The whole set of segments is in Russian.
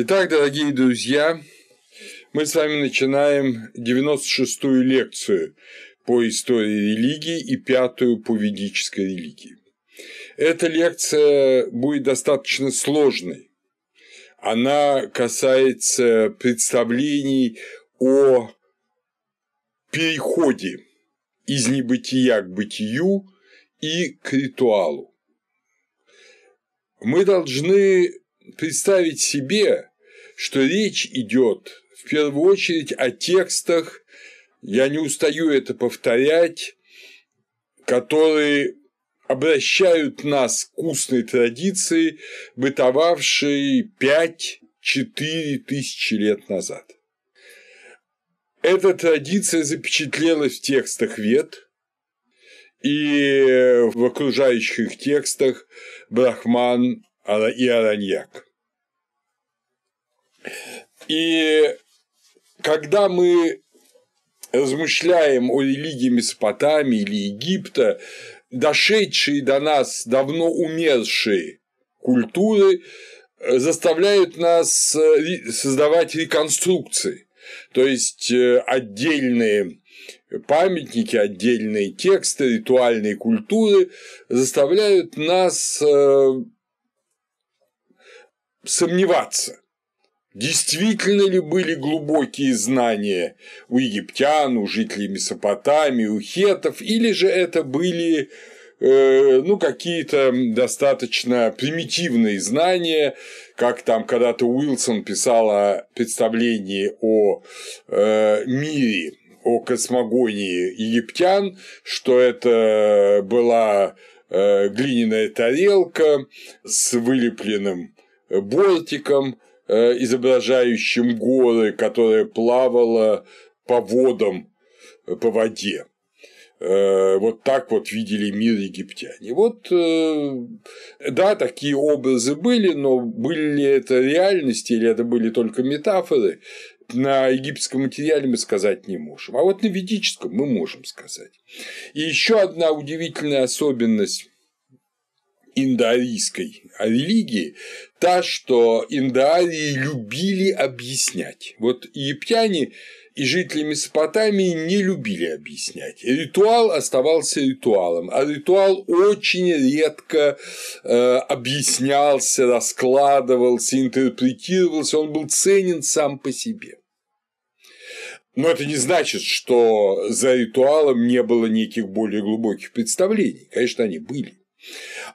Итак, дорогие друзья, мы с вами начинаем 96-ю лекцию по истории религии и пятую по ведической религии. Эта лекция будет достаточно сложной. Она касается представлений о переходе из небытия к бытию и к ритуалу. Мы должны представить себе, что речь идет в первую очередь о текстах, я не устаю это повторять, которые обращают нас к устной традиции, бытовавшей 5-4 тысячи лет назад. Эта традиция запечатлелась в текстах вет и в окружающих текстах Брахман и Араньяк. И когда мы размышляем о религии Месопотамии или Египта, дошедшие до нас давно умершие культуры э, заставляют нас э, создавать реконструкции, то есть э, отдельные памятники, отдельные тексты, ритуальные культуры заставляют нас сомневаться – Действительно ли были глубокие знания у египтян, у жителей Месопотамии, у хетов, или же это были э, ну, какие-то достаточно примитивные знания, как там когда-то Уилсон писал о представлении о э, мире, о космогонии египтян, что это была э, глиняная тарелка с вылепленным бортиком, Э, изображающим горы, которая плавала по водам, э, по воде. Э, вот так вот видели мир египтяне. Вот, да, такие образы были, но были ли это реальности или это были только метафоры, на египетском материале мы сказать не можем. А вот на ведическом мы можем сказать. И еще одна удивительная особенность индоарийской религии та, что индоарии любили объяснять. Вот египтяне и жители Месопотамии не любили объяснять. Ритуал оставался ритуалом, а ритуал очень редко э, объяснялся, раскладывался, интерпретировался, он был ценен сам по себе. Но это не значит, что за ритуалом не было неких более глубоких представлений. Конечно, они были.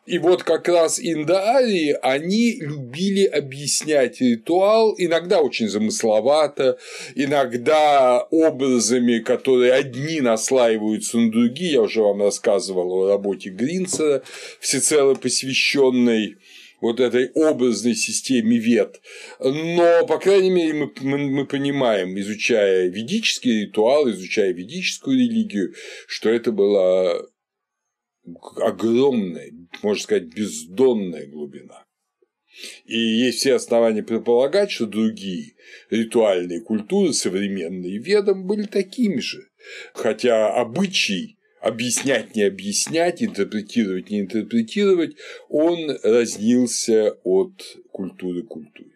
И вот как раз индаарии, они любили объяснять ритуал, иногда очень замысловато, иногда образами, которые одни наслаиваются на другие, я уже вам рассказывал о работе Гринцера, всецело посвященной вот этой образной системе вет. Но, по крайней мере, мы, мы, мы понимаем, изучая ведический ритуал, изучая ведическую религию, что это было огромная, можно сказать, бездонная глубина. И есть все основания предполагать, что другие ритуальные культуры, современные ведом, были такими же, хотя обычай объяснять, не объяснять, интерпретировать, не интерпретировать, он разнился от культуры к культуре.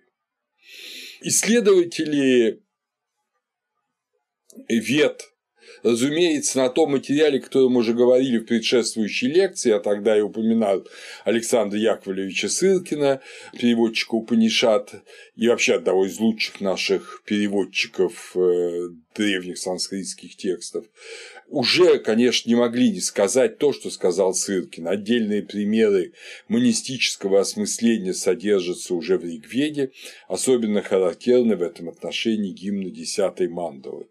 Исследователи Вед Разумеется, на том материале, который мы уже говорили в предшествующей лекции, а тогда и упоминал Александра Яковлевича Сыркина, переводчика Упанишат и вообще одного из лучших наших переводчиков э, древних санскритских текстов, уже, конечно, не могли не сказать то, что сказал Сыркин. Отдельные примеры монистического осмысления содержатся уже в Ригведе, особенно характерны в этом отношении гимна 10 мандалы.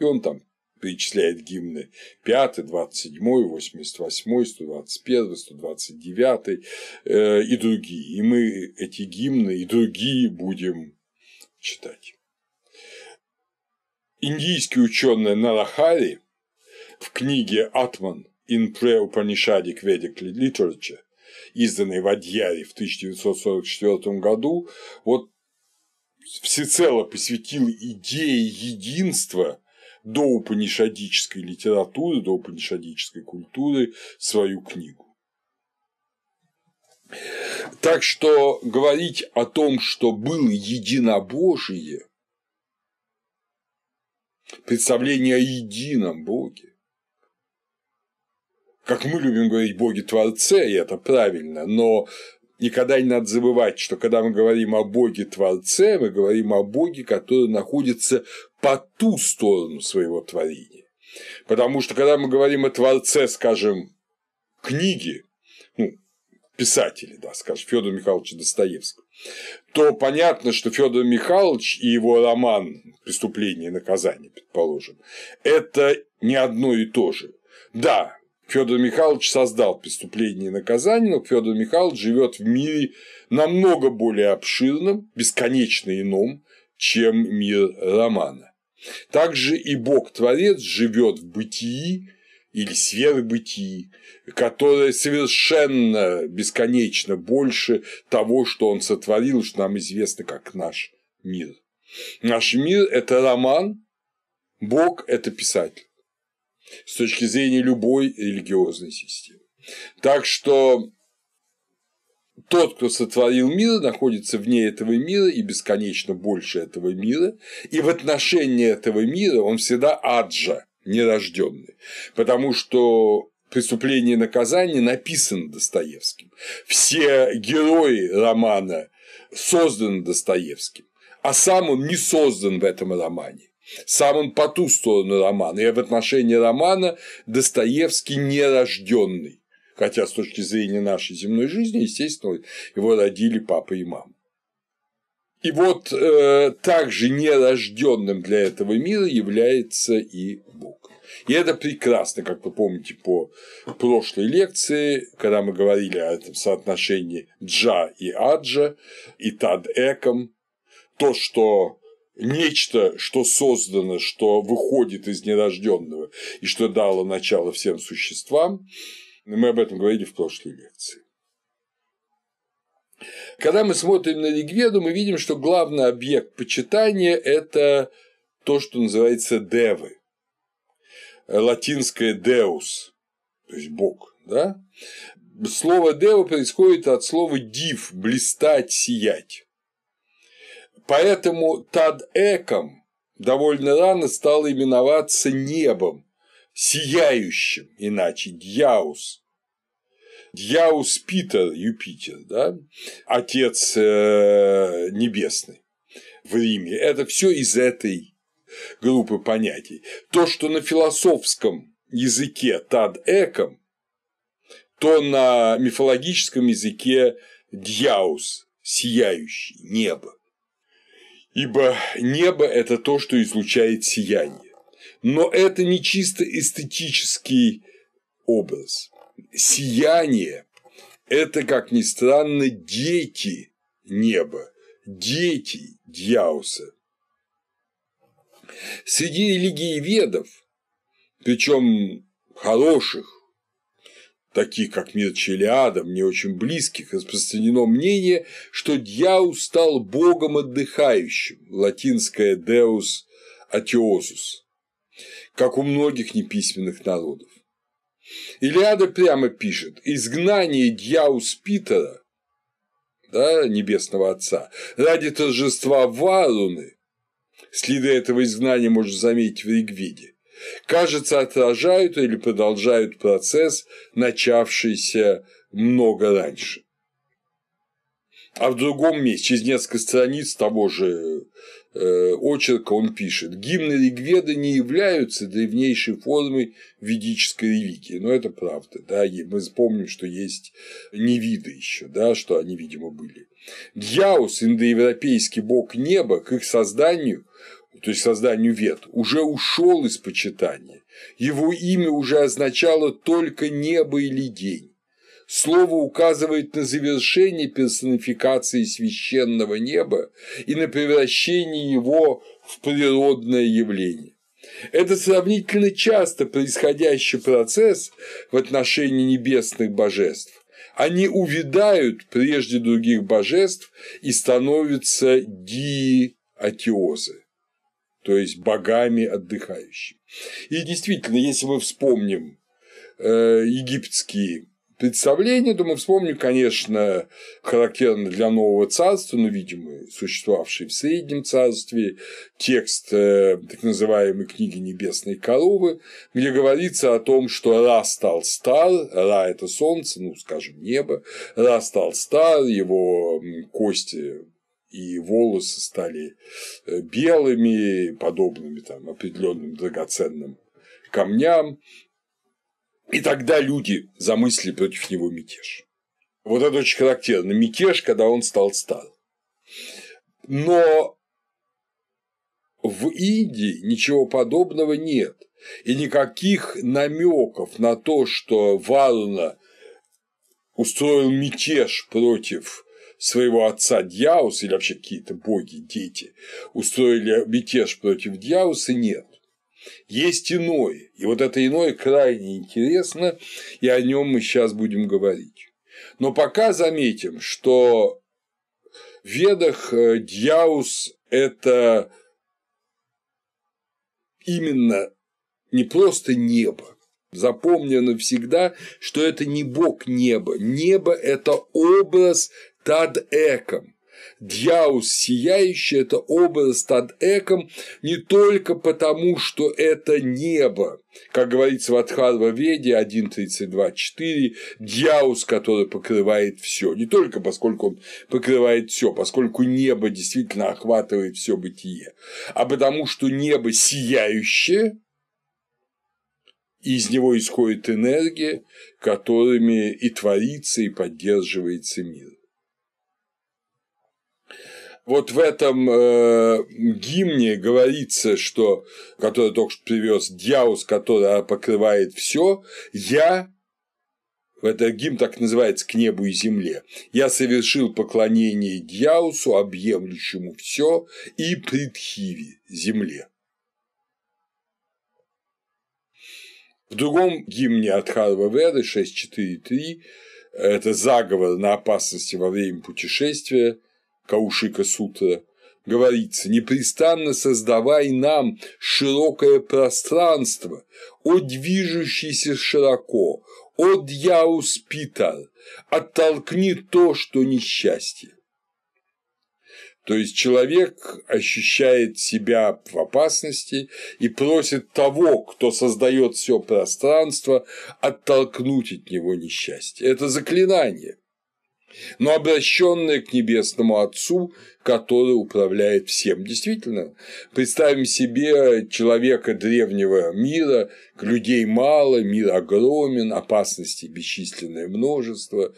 И он там перечисляет гимны 5, 27, 88, 121, 129 э, и другие. И мы эти гимны и другие будем читать. Индийский ученый Нарахари в книге «Атман in Pre-Upanishadic Vedic Literature», изданной в Адьяре в 1944 году, вот всецело посвятил идее единства – до упанишадической литературы, до упанишадической культуры свою книгу. Так что говорить о том, что было единобожие, представление о едином Боге, как мы любим говорить Боге Творце, и это правильно, но никогда не надо забывать, что когда мы говорим о Боге Творце, мы говорим о Боге, который находится по ту сторону своего творения. Потому что когда мы говорим о Творце, скажем, книги, ну, писатели, да, скажем, Федор Михайлович Достоевского, то понятно, что Федор Михайлович и его роман «Преступление и наказание», предположим, это не одно и то же. Да, Федор Михайлович создал преступление и наказание, но Федор Михайлович живет в мире намного более обширном, бесконечно ином, чем мир романа. Также и Бог-творец живет в бытии или сверхбытии, которое совершенно бесконечно больше того, что он сотворил, что нам известно как наш мир. Наш мир – это роман, Бог – это писатель с точки зрения любой религиозной системы. Так что тот, кто сотворил мир, находится вне этого мира и бесконечно больше этого мира, и в отношении этого мира он всегда аджа, нерожденный, потому что преступление и наказание написано Достоевским. Все герои романа созданы Достоевским, а сам он не создан в этом романе. Сам он по ту сторону романа, и в отношении романа Достоевский нерожденный, хотя с точки зрения нашей земной жизни, естественно, его родили папа и мама. И вот э, также нерожденным для этого мира является и Бог. И это прекрасно, как вы помните по прошлой лекции, когда мы говорили о этом соотношении джа и аджа и тад эком, то, что нечто, что создано, что выходит из нерожденного и что дало начало всем существам, мы об этом говорили в прошлой лекции. Когда мы смотрим на Ригведу, мы видим, что главный объект почитания – это то, что называется девы, латинское «deus», то есть «бог». Да? Слово «дева» происходит от слова «див» – «блистать», «сиять». Поэтому Тад Эком довольно рано стал именоваться небом, сияющим, иначе Дьяус. Дьяус Питер, Юпитер, да? отец э, небесный в Риме. Это все из этой группы понятий. То, что на философском языке Тад Эком, то на мифологическом языке Дьяус, сияющий, небо. Ибо небо – это то, что излучает сияние. Но это не чисто эстетический образ. Сияние – это, как ни странно, дети неба, дети Дьяуса. Среди религий ведов, причем хороших, таких как мир мне очень близких, распространено мнение, что дьявол стал богом отдыхающим, латинское «deus atiosus», как у многих неписьменных народов. Илиада прямо пишет «Изгнание дьявус Питера, да, небесного отца, ради торжества Варуны, следы этого изгнания можно заметить в Ригведе, кажется, отражают или продолжают процесс, начавшийся много раньше. А в другом месте, через несколько страниц того же э, очерка он пишет, гимны Ригведы не являются древнейшей формой ведической религии, но это правда, да, мы вспомним, что есть невиды еще, да, что они, видимо, были. Дьяус, индоевропейский бог неба, к их созданию то есть созданию вет, уже ушел из почитания. Его имя уже означало только небо или день. Слово указывает на завершение персонификации священного неба и на превращение его в природное явление. Это сравнительно часто происходящий процесс в отношении небесных божеств. Они увядают прежде других божеств и становятся диатиозы то есть богами отдыхающими. И действительно, если мы вспомним э, египетские представления, то мы вспомним, конечно, характерно для Нового Царства, но, видимо, существовавший в Среднем Царстве, текст э, так называемой книги «Небесной коровы», где говорится о том, что Ра стал стар, Ра – это солнце, ну, скажем, небо, Ра стал стар, его кости и волосы стали э, белыми, подобными там, определенным драгоценным камням. И тогда люди замыслили против него мятеж. Вот это очень характерно. Мятеж, когда он стал стар. Но в Индии ничего подобного нет. И никаких намеков на то, что Варуна устроил мятеж против своего отца Дьяус или вообще какие-то боги, дети, устроили мятеж против Дьяуса, нет. Есть иное, и вот это иное крайне интересно, и о нем мы сейчас будем говорить. Но пока заметим, что в Ведах э, Дьяус – это именно не просто небо, запомнено всегда, что это не бог неба. Небо – это образ тад эком. Дьяус сияющий – это образ тад эком не только потому, что это небо, как говорится в Адхарва Веде 1.32.4, Дьяус, который покрывает все, не только поскольку он покрывает все, поскольку небо действительно охватывает все бытие, а потому что небо сияющее, и из него исходит энергия, которыми и творится, и поддерживается мир вот в этом э, гимне говорится, что, который только что привез Дьяус, который покрывает все, я в этот гимн так называется «К небу и земле». «Я совершил поклонение Дьяусу, объемлющему все, и предхиве земле». В другом гимне от Харва Веры 6.4.3 это заговор на опасности во время путешествия – Каушика Сутра, говорится, «непрестанно создавай нам широкое пространство, о движущийся широко, о дьяус питар, оттолкни то, что несчастье». То есть человек ощущает себя в опасности и просит того, кто создает все пространство, оттолкнуть от него несчастье. Это заклинание но обращенная к Небесному Отцу, который управляет всем. Действительно, представим себе человека древнего мира, людей мало, мир огромен, опасностей бесчисленное множество,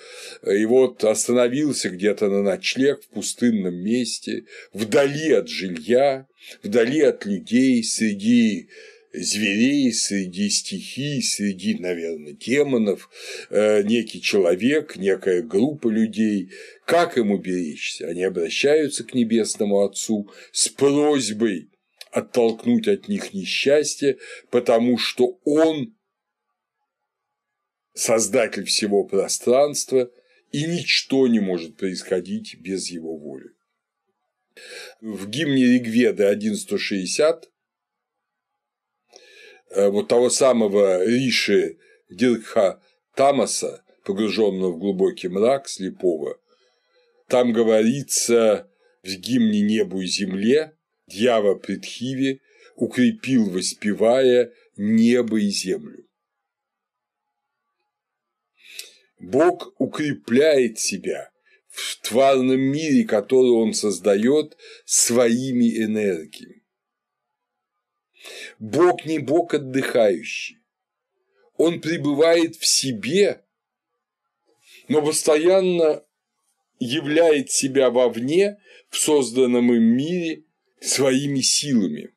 и вот остановился где-то на ночлег в пустынном месте, вдали от жилья, вдали от людей, среди зверей, среди стихий, среди, наверное, демонов, э, некий человек, некая группа людей. Как ему беречься? Они обращаются к Небесному Отцу с просьбой оттолкнуть от них несчастье, потому что Он – создатель всего пространства, и ничто не может происходить без его воли. В гимне Ригведа 1160 Э, вот того самого Риши Диркха Тамаса, погруженного в глубокий мрак, слепого, там говорится в гимне небу и земле, дьявол Притхиви укрепил, воспевая небо и землю. Бог укрепляет себя в тварном мире, который он создает своими энергиями. Бог не Бог отдыхающий. Он пребывает в себе, но постоянно являет себя вовне, в созданном им мире, своими силами.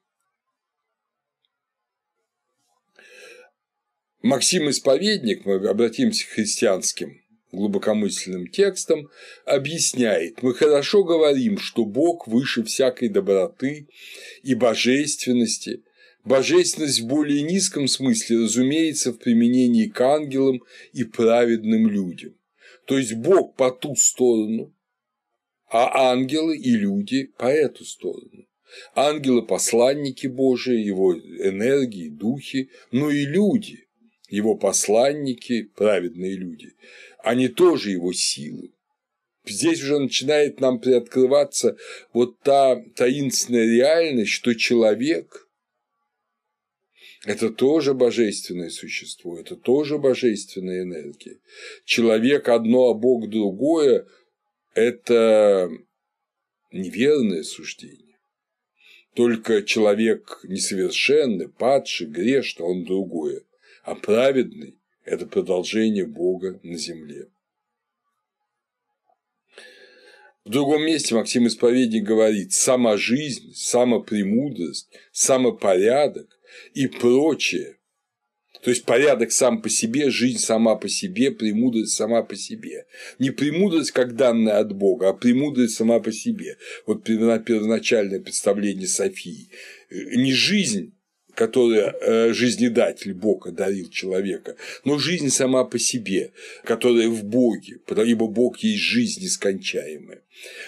Максим Исповедник, мы обратимся к христианским глубокомысленным текстам, объясняет, мы хорошо говорим, что Бог выше всякой доброты и божественности, Божественность в более низком смысле, разумеется, в применении к ангелам и праведным людям. То есть Бог по ту сторону, а ангелы и люди по эту сторону. Ангелы – посланники Божии, его энергии, духи, но и люди, его посланники, праведные люди, они тоже его силы. Здесь уже начинает нам приоткрываться вот та таинственная реальность, что человек – это тоже божественное существо, это тоже божественная энергия. Человек одно, а Бог другое – это неверное суждение. Только человек несовершенный, падший, грешный, он другое, а праведный – это продолжение Бога на земле. В другом месте Максим Исповедник говорит, сама жизнь, сама самопремудрость, самопорядок и прочее. То есть порядок сам по себе, жизнь сама по себе, премудрость сама по себе. Не премудрость как данная от Бога, а премудрость сама по себе. Вот первоначальное представление Софии. Э, не жизнь которая э, жизнедатель Бог одарил человека, но жизнь сама по себе, которая в Боге, ибо Бог есть жизнь нескончаемая.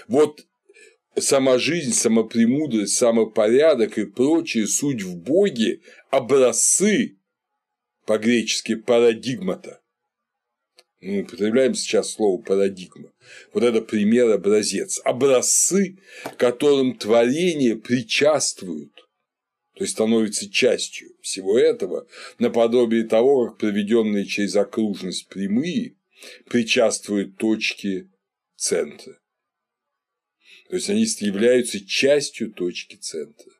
Вот сама жизнь, сама премудрость, самопорядок и прочие суть в Боге, образцы по-гречески парадигмата. Мы употребляем сейчас слово парадигма. Вот это пример образец. Образцы, которым творение причаствуют, то есть становится частью всего этого, наподобие того, как проведенные через окружность прямые причаствуют точки центра. То есть они являются частью точки центра.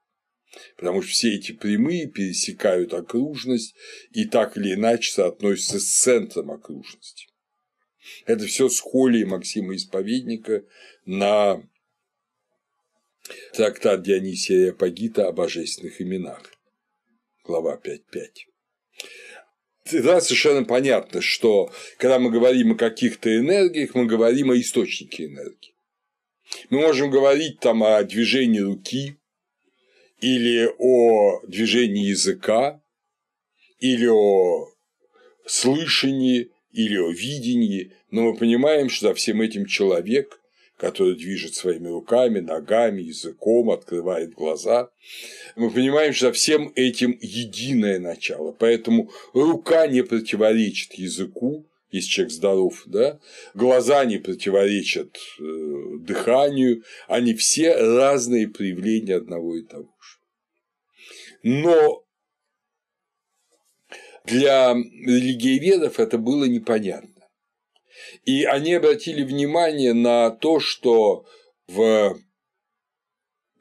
Потому что все эти прямые пересекают окружность и так или иначе соотносятся с центром окружности. Это все с холи Максима Исповедника на трактат Дионисия Апогита о божественных именах, глава 5.5. Да совершенно понятно, что когда мы говорим о каких-то энергиях, мы говорим о источнике энергии. Мы можем говорить там о движении руки или о движении языка, или о слышании, или о видении, но мы понимаем, что за всем этим человек, который движет своими руками, ногами, языком, открывает глаза, мы понимаем, что за всем этим единое начало, поэтому рука не противоречит языку, если человек здоров, да, глаза не противоречат э, дыханию, они все разные проявления одного и того же. Но для религиоведов это было непонятно. И они обратили внимание на то, что в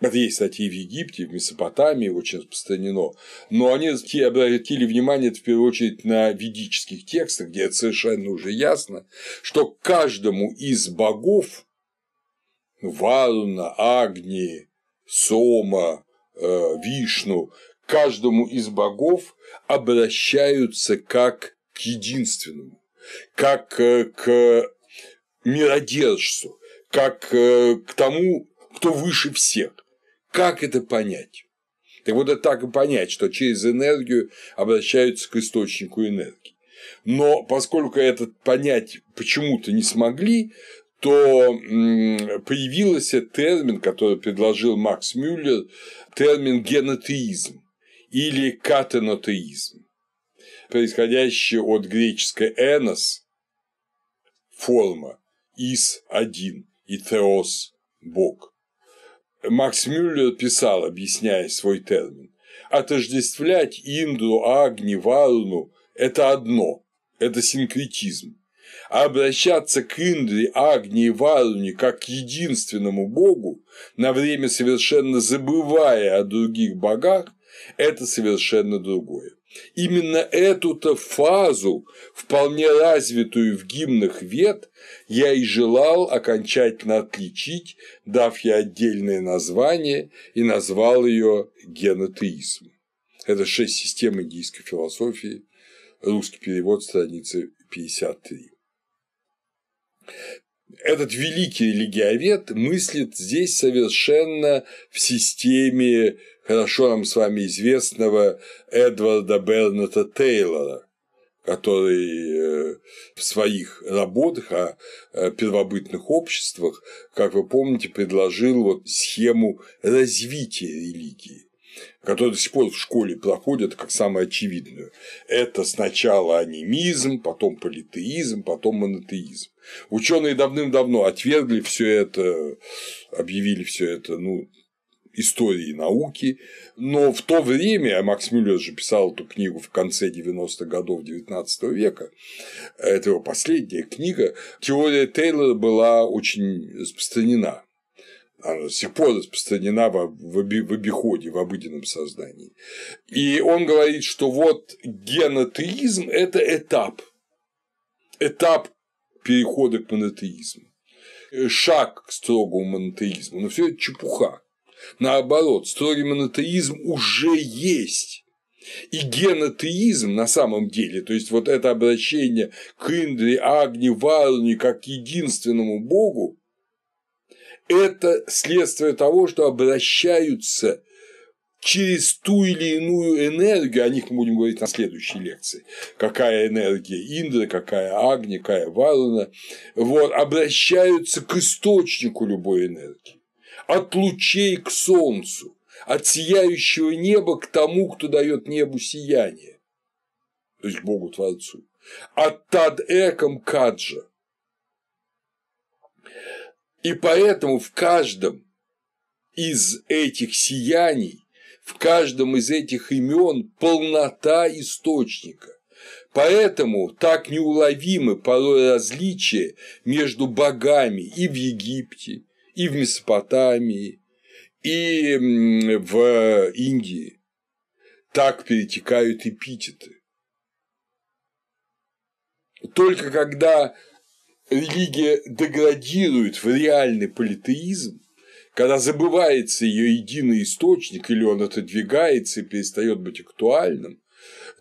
это есть кстати, и в Египте, в Месопотамии очень распространено, но они обратили внимание в первую очередь на ведических текстах, где это совершенно уже ясно, что каждому из богов Варуна, Агни, Сома, э, Вишну, каждому из богов обращаются как к единственному, как э, к миродержцу, как э, к тому, кто выше всех. Как это понять? Так вот, это так и понять, что через энергию обращаются к источнику энергии. Но поскольку это понять почему-то не смогли, то появился термин, который предложил Макс Мюллер, термин генотеизм или катенотеизм, происходящий от греческой «энос» – форма, из один и «теос» – Бог. Макс Мюллер писал, объясняя свой термин, отождествлять Инду, Агни, Варуну – это одно, это синкретизм. А обращаться к Индре, Агне и Варуне как к единственному богу, на время совершенно забывая о других богах, это совершенно другое. Именно эту-то фазу, вполне развитую в гимнах вет, я и желал окончательно отличить, дав ей отдельное название и назвал ее генотеизм. Это шесть систем индийской философии, русский перевод страницы 53. Этот великий религиовед мыслит здесь совершенно в системе хорошо нам с вами известного Эдварда Берната Тейлора, который э, в своих работах о э, первобытных обществах, как вы помните, предложил вот схему развития религии которые до сих пор в школе проходят как самую очевидную. Это сначала анимизм, потом политеизм, потом монотеизм. Ученые давным-давно отвергли все это, объявили все это ну, истории науки, но в то время, а Макс Мюллер же писал эту книгу в конце 90-х годов XIX века, это его последняя книга, теория Тейлора была очень распространена. Она до сих пор распространена в обиходе, в обыденном сознании. И он говорит, что вот генотеизм – это этап, этап перехода к монотеизму шаг к строгому монотеизму, но все это чепуха. Наоборот, строгий монотеизм уже есть. И генотеизм на самом деле, то есть вот это обращение к Индре, Агни, Варуне как к единственному богу, это следствие того, что обращаются через ту или иную энергию, о них мы будем говорить на следующей лекции, какая энергия Индры, какая Агни, какая Варуна, вот, обращаются к источнику любой энергии от лучей к солнцу, от сияющего неба к тому, кто дает небу сияние, то есть Богу Творцу, от тад эком каджа. И поэтому в каждом из этих сияний, в каждом из этих имен полнота источника. Поэтому так неуловимы порой различия между богами и в Египте, и в Месопотамии, и в Индии. Так перетекают эпитеты. Только когда религия деградирует в реальный политеизм, когда забывается ее единый источник или он отодвигается и перестает быть актуальным,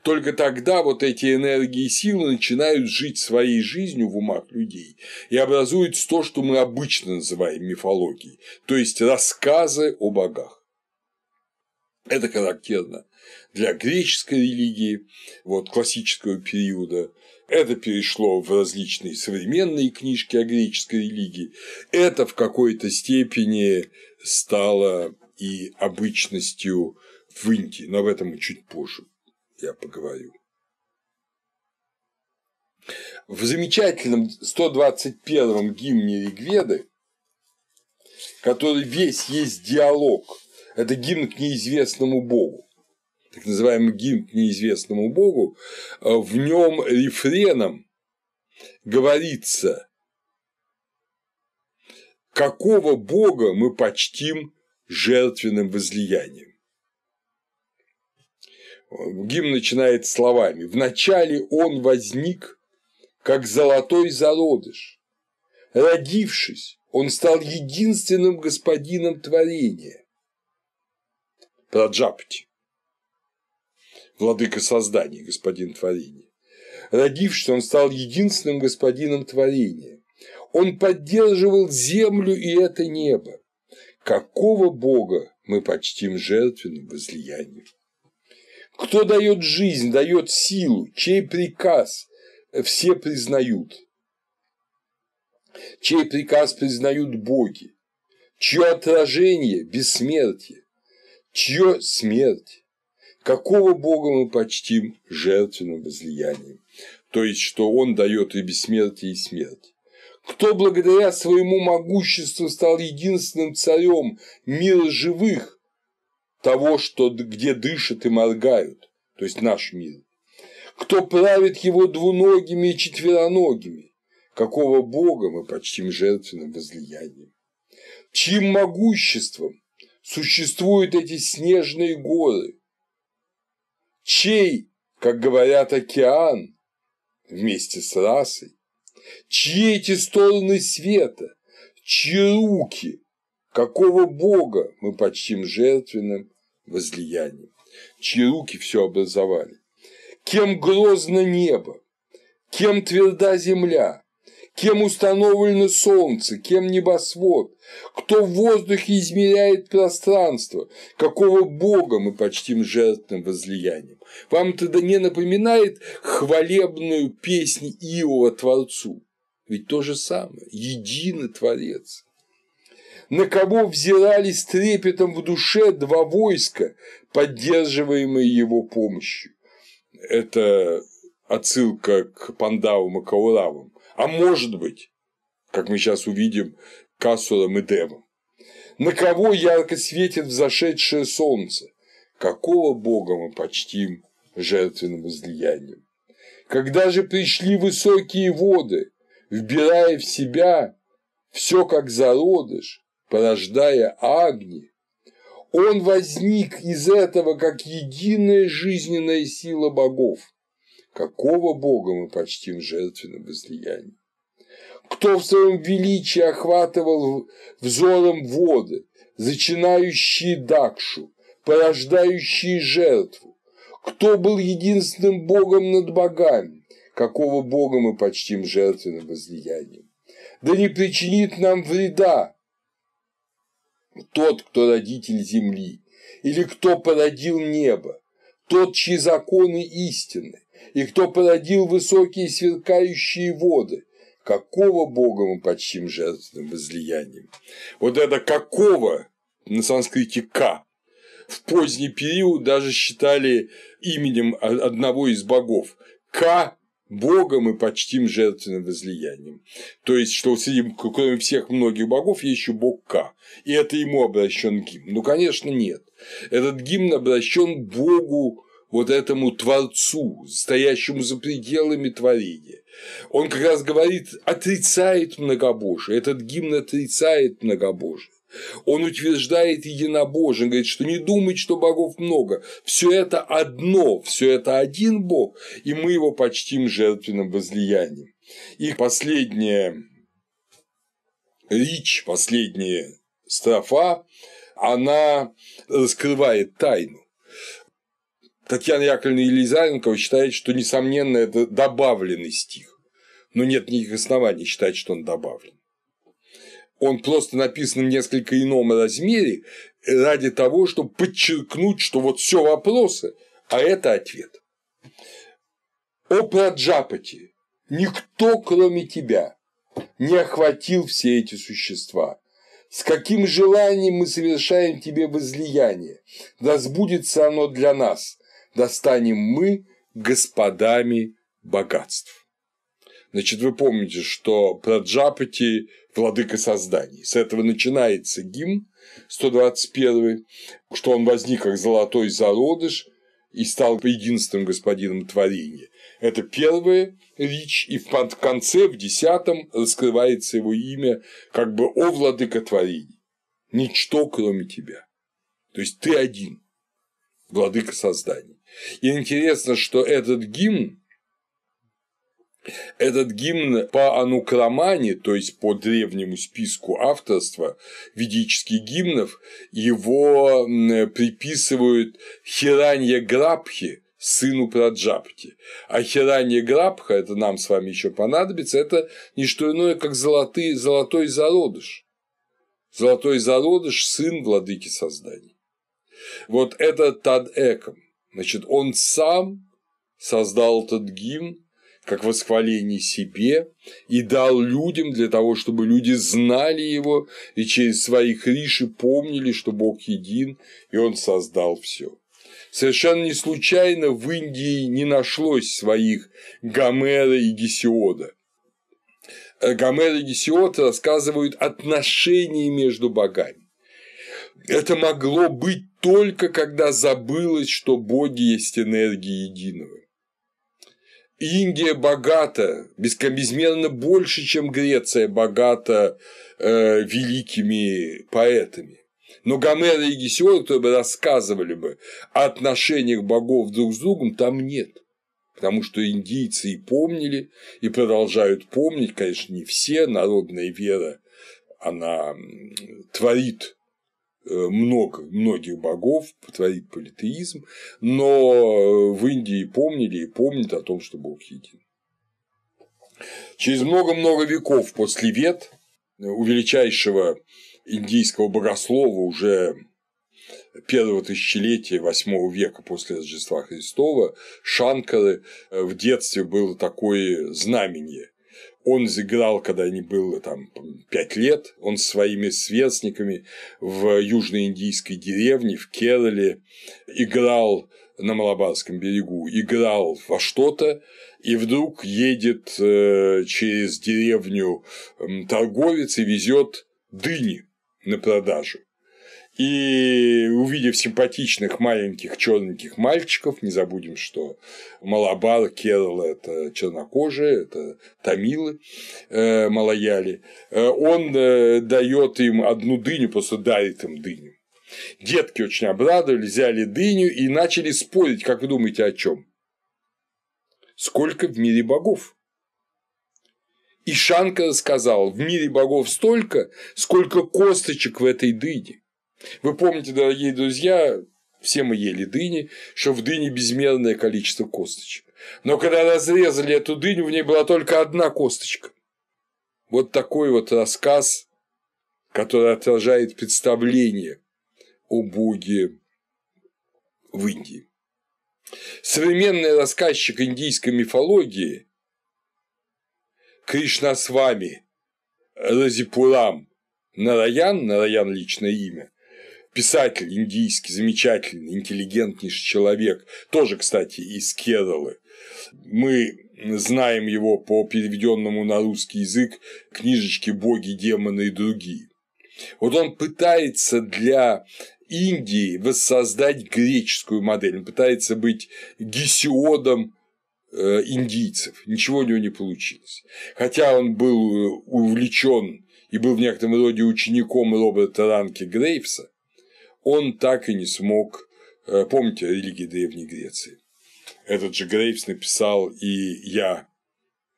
только тогда вот эти энергии и силы начинают жить своей жизнью в умах людей и образуется то, что мы обычно называем мифологией, то есть рассказы о богах. Это характерно для греческой религии, вот, классического периода. Это перешло в различные современные книжки о греческой религии. Это в какой-то степени стало и обычностью в Индии, но об этом мы чуть позже я поговорю. В замечательном 121-м гимне Ригведы, который весь есть диалог, это гимн к неизвестному богу, так называемый гимн к неизвестному богу, э, в нем рефреном говорится, какого бога мы почтим жертвенным возлиянием гимн начинает словами в начале он возник, как золотой зародыш. Родившись, он стал единственным господином творения». Праджапти, владыка создания, господин творения. Родившись, он стал единственным господином творения. Он поддерживал землю и это небо. Какого бога мы почтим жертвенным возлиянием? Кто дает жизнь, дает силу, чей приказ все признают, чей приказ признают боги, чье отражение – бессмертие, чье смерть, какого бога мы почтим жертвенным возлиянием, то есть, что он дает и бессмертие, и смерть. Кто благодаря своему могуществу стал единственным царем мира живых, того, что, где дышат и моргают, то есть наш мир. Кто правит его двуногими и четвероногими, какого Бога мы почтим жертвенным возлиянием. Чьим могуществом существуют эти снежные горы? Чей, как говорят, океан вместе с расой? Чьи эти стороны света? Чьи руки? Какого Бога мы почтим жертвенным возлиянием, чьи руки все образовали. Кем грозно небо, кем тверда земля, кем установлено солнце, кем небосвод, кто в воздухе измеряет пространство, какого Бога мы почтим жертвным возлиянием. Вам тогда не напоминает хвалебную песнь Иова Творцу? Ведь то же самое, единый Творец на кого взирали с трепетом в душе два войска, поддерживаемые его помощью. Это отсылка к Пандавам и Кауравам, а может быть, как мы сейчас увидим, к Асурам и Девам. На кого ярко светит взошедшее солнце, какого бога мы почтим жертвенным возлиянием? Когда же пришли высокие воды, вбирая в себя все как зародыш, порождая Агни, он возник из этого как единая жизненная сила богов. Какого бога мы почтим жертвенным возлиянием? Кто в своем величии охватывал взором воды, зачинающие Дакшу, порождающие жертву? Кто был единственным богом над богами? Какого бога мы почтим жертвенным возлиянием? Да не причинит нам вреда тот, кто родитель земли, или кто породил небо, тот, чьи законы истины, и кто породил высокие сверкающие воды, какого Бога мы почтим жертвенным возлиянием? Вот это «какого» на санскрите «ка» в поздний период даже считали именем одного из богов. К Бога мы почтим жертвенным возлиянием. То есть, что среди, кроме всех многих богов, есть еще бог К. И это ему обращен гимн. Ну, конечно, нет. Этот гимн обращен Богу, вот этому Творцу, стоящему за пределами творения. Он как раз говорит, отрицает многобожие, этот гимн отрицает многобожие. Он утверждает единобожие, говорит, что не думать, что богов много. Все это одно, все это один Бог, и мы его почтим жертвенным возлиянием. И последняя речь, последняя строфа, она раскрывает тайну. Татьяна Яковлевна Елизаренкова считает, что, несомненно, это добавленный стих. Но нет никаких оснований считать, что он добавлен он просто написан в несколько ином размере ради того, чтобы подчеркнуть, что вот все вопросы, а это ответ. О Праджапати, никто, кроме тебя, не охватил все эти существа. С каким желанием мы совершаем тебе возлияние? Да сбудется оно для нас, да станем мы господами богатств. Значит, вы помните, что Праджапати – владыка созданий. С этого начинается гимн 121, что он возник как золотой зародыш и стал единственным господином творения. Это первая речь, и в конце, в десятом, раскрывается его имя как бы «О владыка творений, ничто кроме тебя». То есть ты один, владыка созданий. И интересно, что этот гимн этот гимн по анукрамане, то есть по древнему списку авторства ведических гимнов, его приписывают Хиранья Грабхи, сыну Праджапти. А Хиранья Грабха, это нам с вами еще понадобится, это не что иное, как золотый золотой зародыш. Золотой зародыш – сын владыки созданий. Вот это Тад Значит, он сам создал этот гимн, как восхваление себе, и дал людям для того, чтобы люди знали Его и через своих риши помнили, что Бог един, и Он создал все. Совершенно не случайно в Индии не нашлось своих Гомера и Гесиода. Э, Гомер и Гесиод рассказывают отношения между богами. Это могло быть только когда забылось, что боги есть энергия единого. Индия богата, бескомизменно больше, чем Греция богата э, великими поэтами. Но Гомера и Гесиода, которые бы рассказывали бы о отношениях богов друг с другом, там нет. Потому что индийцы и помнили, и продолжают помнить, конечно, не все, народная вера, она творит Э, много, многих богов, творит политеизм, но э, в Индии помнили и помнят о том, что Бог един. Через много-много веков после вет э, у величайшего индийского богослова уже первого тысячелетия восьмого века после Рождества Христова Шанкары в детстве было такое знамение он заиграл, когда не было там пять лет, он с своими сверстниками в южноиндийской деревне, в Керале, играл на Малабарском берегу, играл во что-то, и вдруг едет э, через деревню торговец и везет дыни на продажу. И увидев симпатичных маленьких черненьких мальчиков, не забудем, что Малабар, Керл – это чернокожие, это тамилы, э, малаяли, э, он э, дает им одну дыню, просто дарит им дыню. Детки очень обрадовались, взяли дыню и начали спорить, как вы думаете, о чем? Сколько в мире богов? И Шанка сказал, в мире богов столько, сколько косточек в этой дыне. Вы помните, дорогие друзья, все мы ели дыни, что в дыне безмерное количество косточек. Но когда разрезали эту дыню, в ней была только одна косточка. Вот такой вот рассказ, который отражает представление о Боге в Индии. Современный рассказчик индийской мифологии Кришна с вами, Разипурам, Нараян, Нараян – личное имя, писатель индийский, замечательный, интеллигентнейший человек, тоже, кстати, из Кералы. Мы знаем его по переведенному на русский язык книжечке «Боги, демоны и другие». Вот он пытается для Индии воссоздать греческую модель, он пытается быть гесиодом э, индийцев, ничего у него не получилось. Хотя он был э, увлечен и был в некотором роде учеником Роберта Ранки Грейвса, он так и не смог, э, помните, о религии Древней Греции. Этот же Грейвс написал и «Я,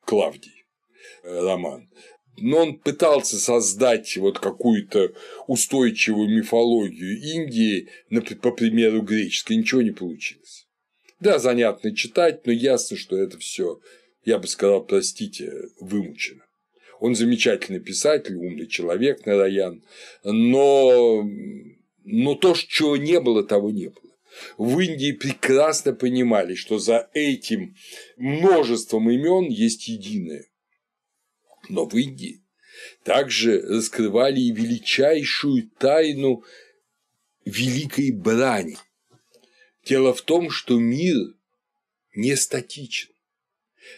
Клавдий» э, роман. Но он пытался создать вот какую-то устойчивую мифологию Индии, по примеру греческой, ничего не получилось. Да, занятно читать, но ясно, что это все, я бы сказал, простите, вымучено. Он замечательный писатель, умный человек, Нараян, но но то, чего не было, того не было. В Индии прекрасно понимали, что за этим множеством имен есть единое. Но в Индии также раскрывали и величайшую тайну великой брани. Дело в том, что мир не статичен.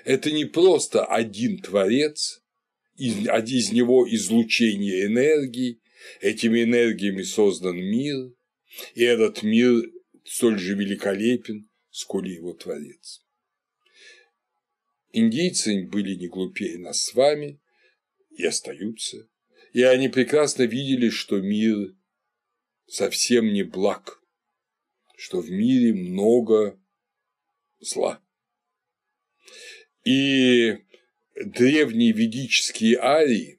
Это не просто один творец, из него излучение энергии, Этими энергиями создан мир, и этот мир столь же великолепен, сколь и его творец. Индийцы были не глупее нас с вами и остаются, и они прекрасно видели, что мир совсем не благ, что в мире много зла. И древние ведические арии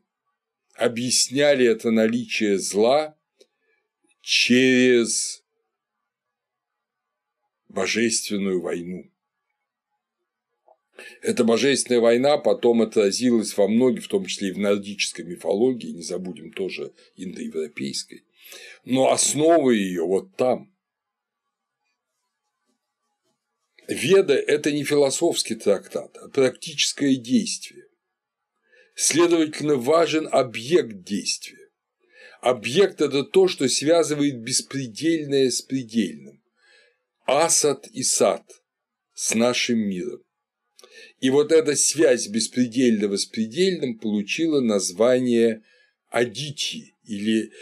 объясняли это наличие зла через божественную войну. Эта божественная война потом отразилась во многих, в том числе и в нордической мифологии, не забудем тоже индоевропейской, но основа ее вот там. Веда – это не философский трактат, а практическое действие. Следовательно, важен объект действия. Объект – это то, что связывает беспредельное с предельным. Асад и сад с нашим миром. И вот эта связь беспредельного с предельным получила название Адити или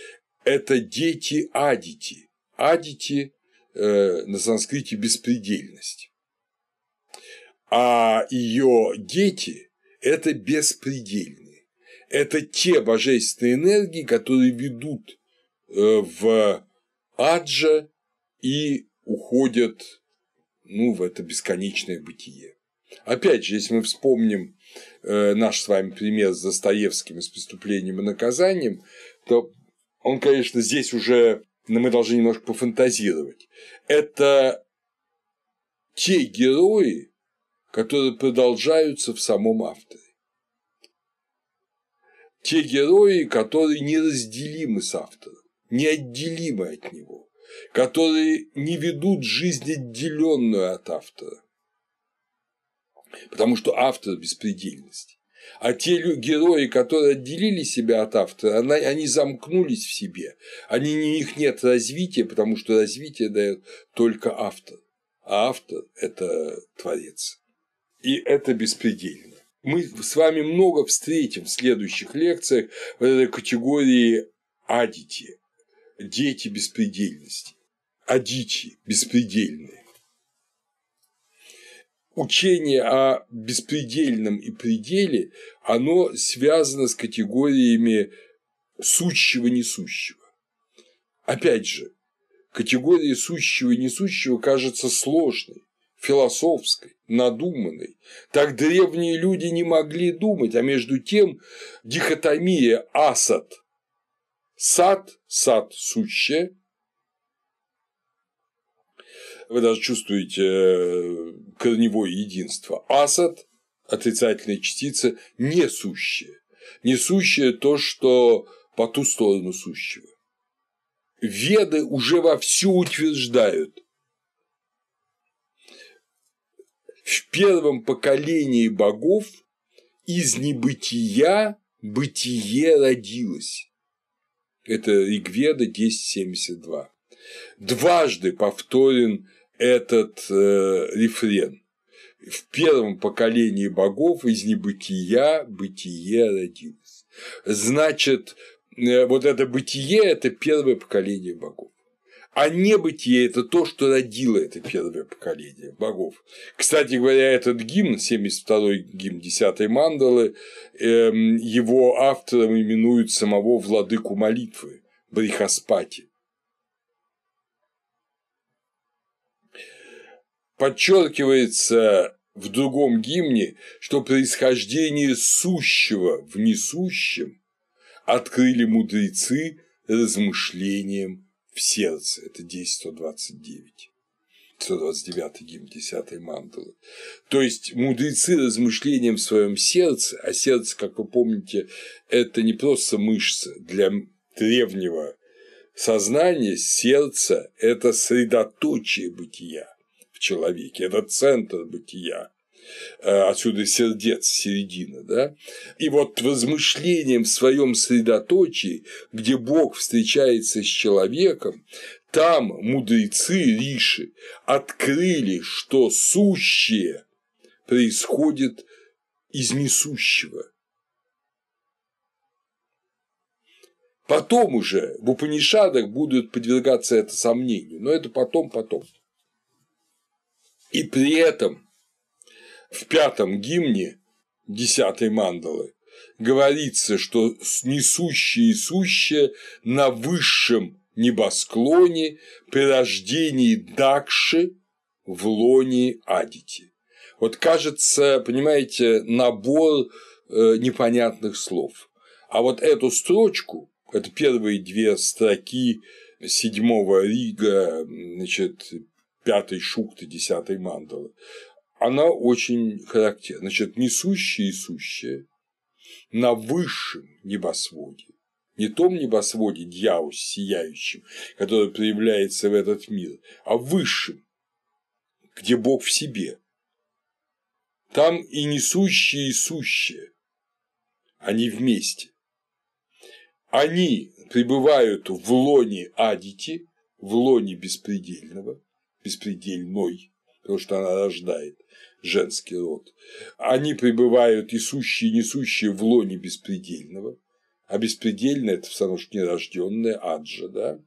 это дети Адити. Адити э, на санскрите беспредельность. А ее дети – это беспредельные. Это те божественные энергии, которые ведут э, в аджа и уходят ну, в это бесконечное бытие. Опять же, если мы вспомним э, наш с вами пример с Достоевским и с преступлением и наказанием, то он, конечно, здесь уже но ну, мы должны немножко пофантазировать. Это те герои, которые продолжаются в самом авторе. Те герои, которые неразделимы с автором, неотделимы от него, которые не ведут жизнь отделенную от автора, потому что автор беспредельности. А те герои, которые отделили себя от автора, они замкнулись в себе. Они, у них нет развития, потому что развитие дает только автор. А автор – это творец и это беспредельно. Мы с вами много встретим в следующих лекциях в этой категории адити, дети беспредельности, адичи беспредельные. Учение о беспредельном и пределе, оно связано с категориями сущего-несущего. Опять же, категория сущего несущего кажется сложной, философской, надуманной. Так древние люди не могли думать, а между тем дихотомия асад – сад, сад суще. Вы даже чувствуете э, корневое единство. Асад – отрицательная частица, несущая. Несущее то, что по ту сторону сущего. Веды уже вовсю утверждают – в первом поколении богов из небытия бытие родилось. Это Ригведа 10.72. Дважды повторен этот э, рефрен. В первом поколении богов из небытия бытие родилось. Значит, э, вот это бытие – это первое поколение богов. А небытие – это то, что родило это первое поколение богов. Кстати говоря, этот гимн, 72-й гимн 10 мандалы, эм, его автором именуют самого владыку молитвы Брихаспати. Подчеркивается в другом гимне, что происхождение сущего в несущем открыли мудрецы размышлением в сердце. Это 10129. 129 гимн 10 мандалы. То есть мудрецы размышлением в своем сердце, а сердце, как вы помните, это не просто мышца для древнего сознания, сердце – это средоточие бытия в человеке, это центр бытия. Э, отсюда сердец, середина, да, и вот размышлением в своем средоточии, где Бог встречается с человеком, там мудрецы Риши открыли, что сущее происходит из несущего. Потом уже в Упанишадах будут подвергаться это сомнению, но это потом-потом. И при этом в пятом гимне десятой мандалы говорится, что несущее и сущее на высшем небосклоне при рождении Дакши в лоне Адити. Вот кажется, понимаете, набор э, непонятных слов. А вот эту строчку, это первые две строки седьмого Рига, значит, пятой шукты, десятой мандалы, она очень характерна. Значит, несущее и сущее на высшем небосводе, не том небосводе дьявол сияющим, который проявляется в этот мир, а высшем, где Бог в себе. Там и несущее, и сущее, они вместе. Они пребывают в лоне Адити, в лоне беспредельного, беспредельной то, что она рождает женский род. Они пребывают и сущие, и несущие в лоне беспредельного, а беспредельное – это все равно, что нерожденное, аджа, да?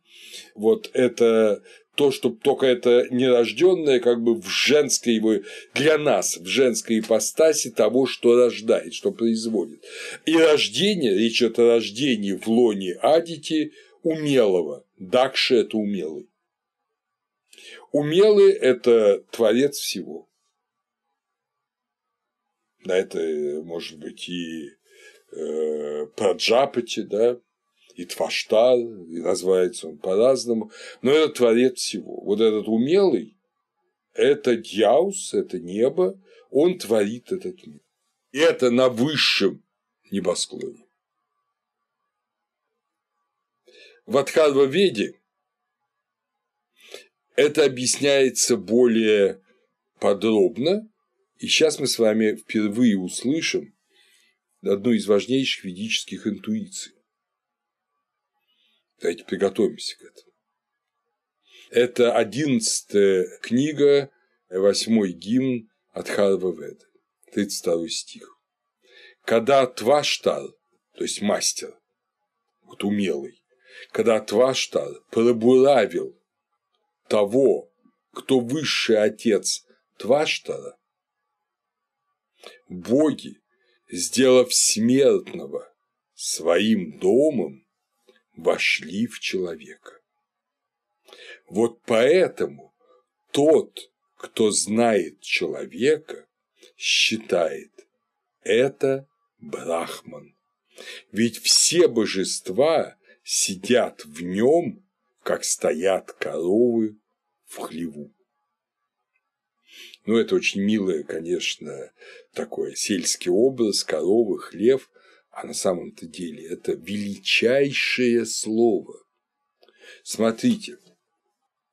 Вот это то, что только это нерожденное как бы в женской его, для нас, в женской ипостаси того, что рождает, что производит. И рождение, речь идет о рождении в лоне Адити умелого. Дакши – это умелый. Умелый – это творец всего. На это может быть и э, Праджапати, да, и Тваштар, и называется он по-разному, но это творец всего. Вот этот умелый – это Дьяус, это небо, он творит этот мир. И это на высшем небосклоне. В Адхарва Веде это объясняется более подробно, и сейчас мы с вами впервые услышим одну из важнейших ведических интуиций. Давайте приготовимся к этому. Это одиннадцатая книга, восьмой гимн от Харва Веда, 32 стих. «Когда Тваштар, то есть мастер, вот умелый, когда Тваштар пробуравил того, кто высший отец Тваштара, боги, сделав смертного своим домом, вошли в человека. Вот поэтому тот, кто знает человека, считает это Брахман. Ведь все божества сидят в нем как стоят коровы в хлеву. Ну, это очень милое, конечно, такой сельский образ, коровы, хлев, а на самом-то деле это величайшее слово. Смотрите,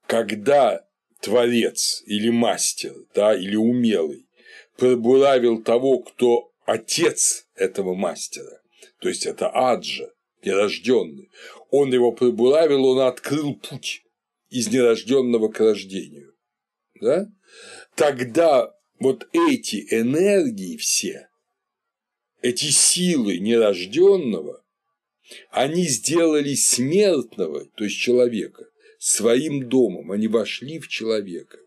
когда творец или мастер, да, или умелый пробуравил того, кто отец этого мастера, то есть это Аджа, нерожденный. Он его пробуравил, он открыл путь из нерожденного к рождению. Да? Тогда вот эти энергии все, эти силы нерожденного, они сделали смертного, то есть человека, своим домом, они вошли в человека.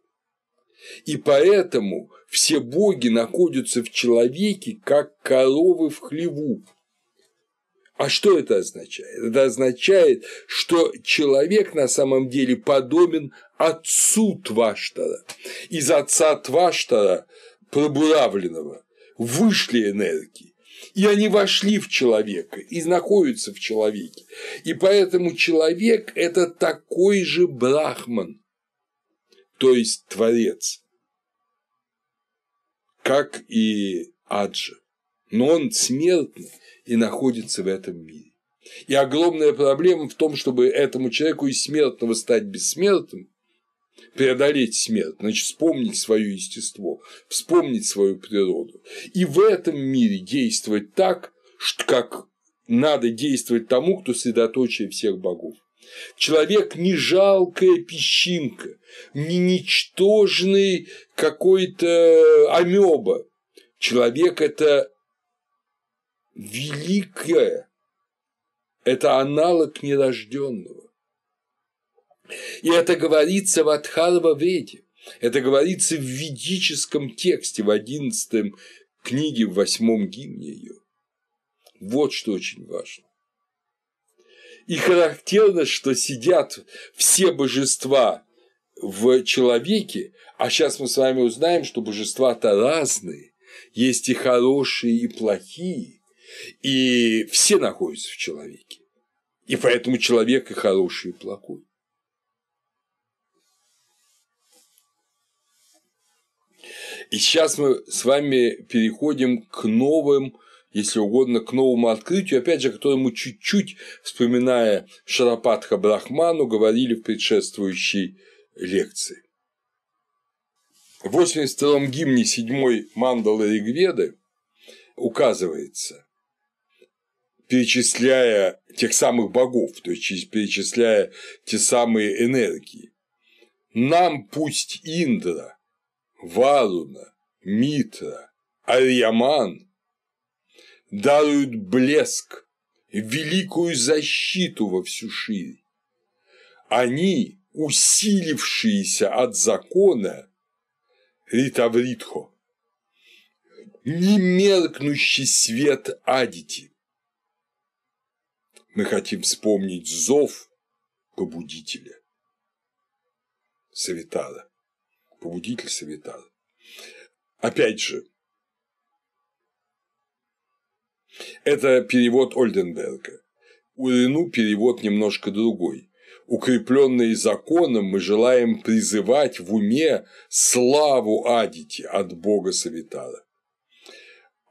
И поэтому все боги находятся в человеке, как коровы в хлеву, а что это означает? Это означает, что человек на самом деле подобен отцу Тваштара. Из отца Тваштара, пробуравленного, вышли энергии. И они вошли в человека и находятся в человеке. И поэтому человек – это такой же брахман, то есть творец, как и Аджа но он смертный и находится в этом мире. И огромная проблема в том, чтобы этому человеку из смертного стать бессмертным, преодолеть смерть, значит, вспомнить свое естество, вспомнить свою природу. И в этом мире действовать так, как надо действовать тому, кто средоточие всех богов. Человек не жалкая песчинка, не ничтожный какой-то амеба. Человек – это великое. Это аналог нерожденного. И это говорится в Адхарва Веде. Это говорится в ведическом тексте, в одиннадцатом книге, в восьмом гимне ее. Вот что очень важно. И характерно, что сидят все божества в человеке, а сейчас мы с вами узнаем, что божества-то разные, есть и хорошие, и плохие, и все находятся в человеке. И поэтому человек и хороший, и плохой. И сейчас мы с вами переходим к новым, если угодно, к новому открытию, опять же, которое мы чуть-чуть, вспоминая Шарапатха Брахману, говорили в предшествующей лекции. В 82-м гимне 7-й мандалы Ригведы указывается, перечисляя тех самых богов, то есть перечисляя те самые энергии. Нам пусть Индра, Варуна, Митра, Арьяман даруют блеск, великую защиту во всю шире. Они, усилившиеся от закона, ритавритхо, немеркнущий свет адити, мы хотим вспомнить зов побудителя. Савитада. Побудитель Савитада. Опять же, это перевод Ольденберга. У Рену перевод немножко другой. Укрепленные законом, мы желаем призывать в уме славу Адити от бога Савитара.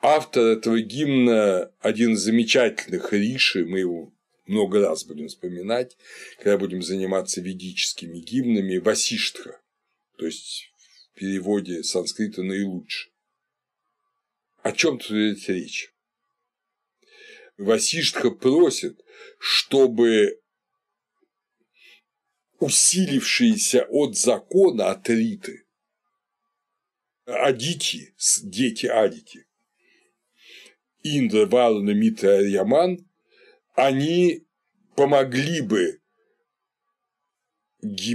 Автор этого гимна один из замечательных Риши, мы его много раз будем вспоминать, когда будем заниматься ведическими гимнами Васиштха, то есть в переводе санскрита наилучше. О чем тут идет речь? Васиштха просит, чтобы усилившиеся от закона, от риты, адити, дети адити, Индра, Варуна, Митра, Арьяман, они помогли бы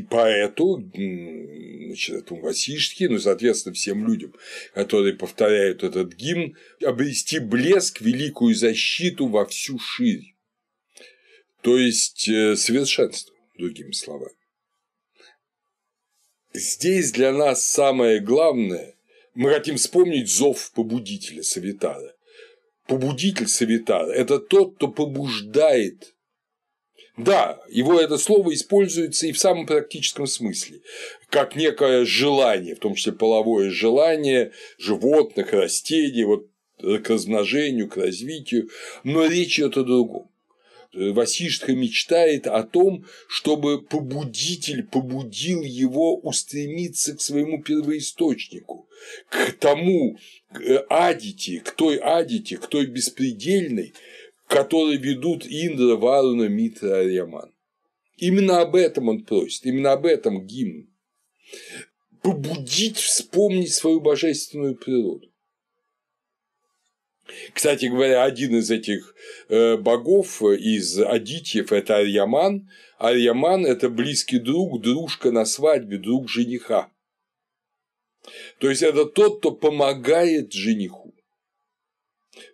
поэту, значит, этому Васишке, ну, соответственно, всем людям, которые повторяют этот гимн, обрести блеск, великую защиту во всю ширь, то есть э, совершенство, другими словами. Здесь для нас самое главное – мы хотим вспомнить зов побудителя Савитара побудитель света это тот, кто побуждает. Да, его это слово используется и в самом практическом смысле, как некое желание, в том числе половое желание животных, растений, вот к размножению, к развитию, но речь идет о другом. Э, Васиштха мечтает о том, чтобы побудитель побудил его устремиться к своему первоисточнику, к тому к э, адите, к той адите, к той беспредельной, которые ведут Индра, Варуна, Митра, Ариаман. Именно об этом он просит, именно об этом гимн. Побудить вспомнить свою божественную природу. Кстати говоря, один из этих э, богов э, из Адитьев – это Арьяман. Арьяман – это близкий друг, дружка на свадьбе, друг жениха. То есть, это тот, кто помогает жениху.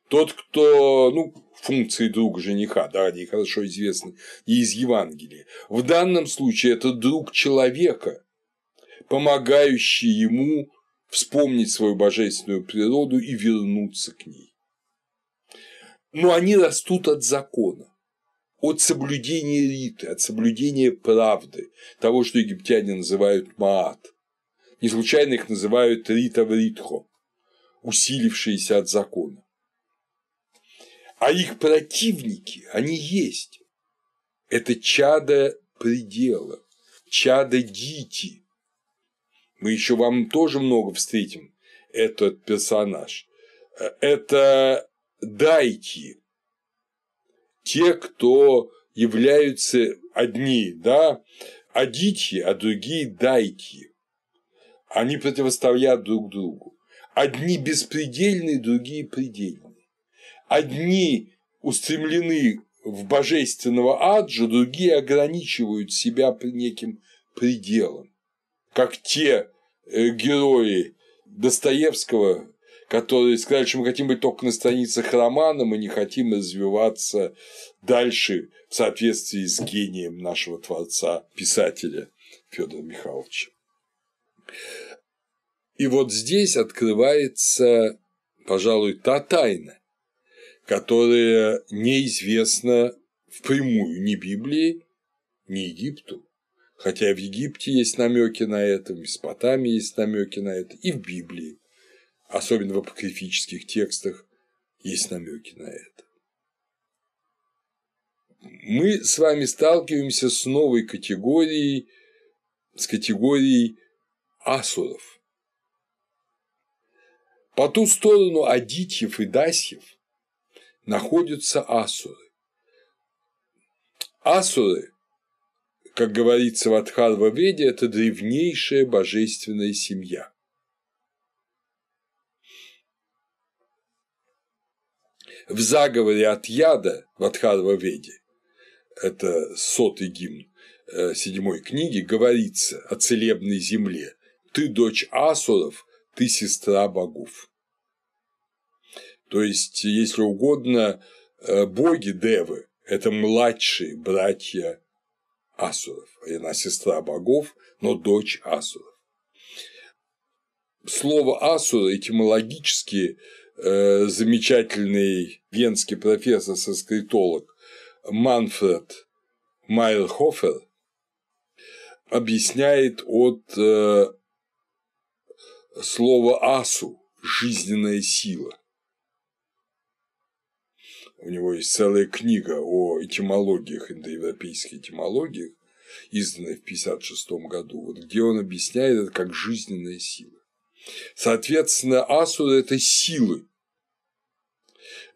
Тот, кто, ну, функции друг жениха, да, они хорошо известны и из Евангелия. В данном случае это друг человека, помогающий ему вспомнить свою божественную природу и вернуться к ней но они растут от закона, от соблюдения риты, от соблюдения правды, того, что египтяне называют маат. Не случайно их называют рита в ритхо, усилившиеся от закона. А их противники, они есть. Это чада предела, чада дити. Мы еще вам тоже много встретим этот персонаж. Э, это Дайте те, кто являются одни, да, адичи, а другие дайте. Они противостоят друг другу. Одни беспредельные, другие предельные. Одни устремлены в божественного аджа, другие ограничивают себя неким пределом. Как те э, герои Достоевского, которые сказали, что мы хотим быть только на страницах романа, мы не хотим развиваться дальше в соответствии с гением нашего творца, писателя Федора Михайловича. И вот здесь открывается, пожалуй, та тайна, которая неизвестна впрямую ни Библии, ни Египту, хотя в Египте есть намеки на это, в Месопотамии есть намеки на это, и в Библии особенно в апокрифических текстах, есть намеки на это. Мы с вами сталкиваемся с новой категорией, с категорией асуров. По ту сторону адитьев и дасьев находятся асуры. Асуры, как говорится в Адхарва Веде, это древнейшая божественная семья. в заговоре от яда в Адхарва Веде, это сотый гимн э, седьмой книги, говорится о целебной земле «Ты дочь Асуров, ты сестра богов». То есть, если угодно, э, боги Девы – это младшие братья Асуров, она сестра богов, но дочь Асуров. Слово Асура этимологически Э, замечательный венский профессор-санскритолог Манфред Майлхофер объясняет от э, слова «асу» – «жизненная сила». У него есть целая книга о этимологиях, индоевропейских этимологиях, изданная в 1956 году, вот, где он объясняет это как жизненная сила. Соответственно, асу это силы,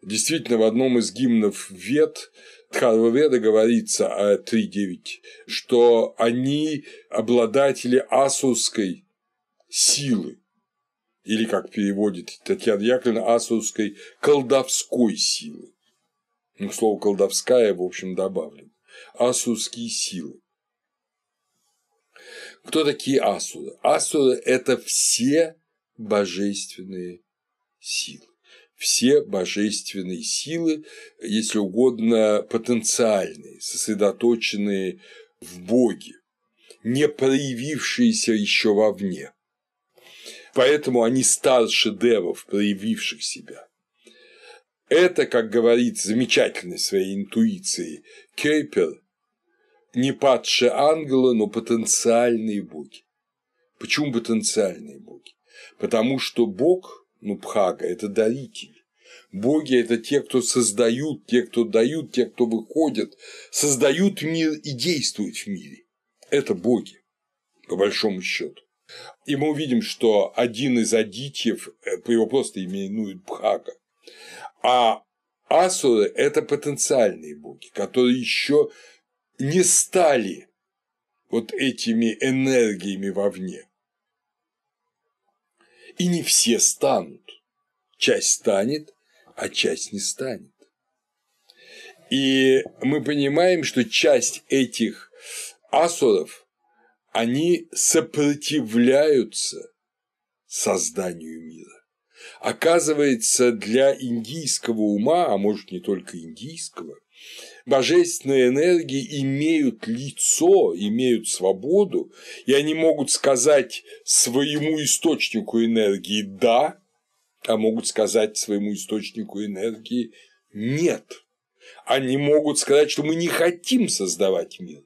Действительно, в одном из гимнов Вет Дхарваведа говорится о 3.9, что они обладатели асурской силы, или, как переводит Татьяна Яковлевна, асурской колдовской силы. Ну, слово «колдовская», в общем, добавлено. Асурские силы. Кто такие асуры? Асуры – это все божественные силы все божественные силы, если угодно, потенциальные, сосредоточенные в Боге, не проявившиеся еще вовне. Поэтому они старше девов, проявивших себя. Это, как говорит замечательной своей интуицией Кейпер, не падшие ангелы, но потенциальные боги. Почему потенциальные боги? Потому что Бог ну, Пхага – это даритель. Боги – это те, кто создают, те, кто дают, те, кто выходят, создают мир и действуют в мире. Это боги, по большому счету. И мы увидим, что один из адитьев, э, его просто именуют ну, Бхага, а асуры – это потенциальные боги, которые еще не стали вот этими энергиями вовне, и не все станут. Часть станет, а часть не станет. И мы понимаем, что часть этих асуров, они сопротивляются созданию мира. Оказывается, для индийского ума, а может не только индийского, божественные энергии имеют лицо, имеют свободу, и они могут сказать своему источнику энергии «да», а могут сказать своему источнику энергии «нет». Они могут сказать, что мы не хотим создавать мир.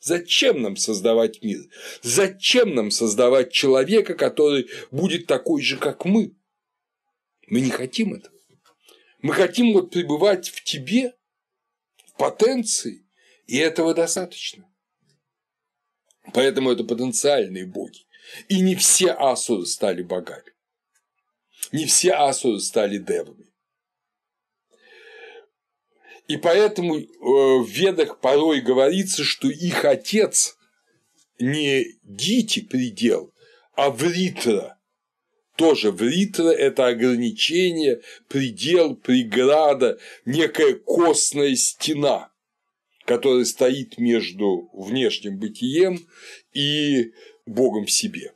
Зачем нам создавать мир? Зачем нам создавать человека, который будет такой же, как мы? Мы не хотим этого. Мы хотим вот пребывать в тебе, потенции, и этого достаточно. Поэтому это потенциальные боги. И не все асуры стали богами. Не все асуры стали девами. И поэтому э, в ведах порой говорится, что их отец не Гити предел, а Вритра – тоже в Ритре это ограничение, предел, преграда, некая костная стена, которая стоит между внешним бытием и Богом в себе.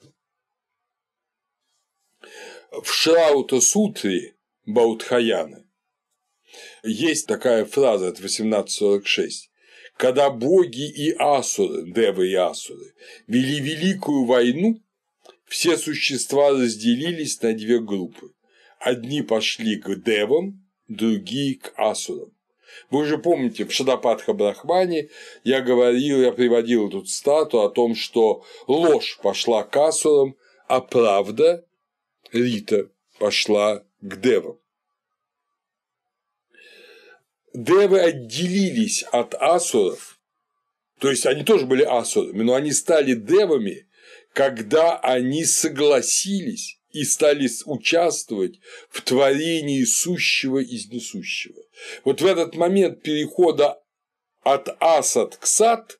В Шраута Сутре Баутхаяна есть такая фраза от 1846 когда боги и асуры, девы и асуры, вели великую войну, все существа разделились на две группы. Одни пошли к девам, другие – к асурам. Вы же помните, в Шадапатха Брахмане я говорил, я приводил тут стату о том, что ложь пошла к асурам, а правда, Рита, пошла к девам. Девы отделились от асуров, то есть они тоже были асурами, но они стали девами когда они согласились и стали участвовать в творении сущего из несущего. Вот в этот момент перехода от асад к сад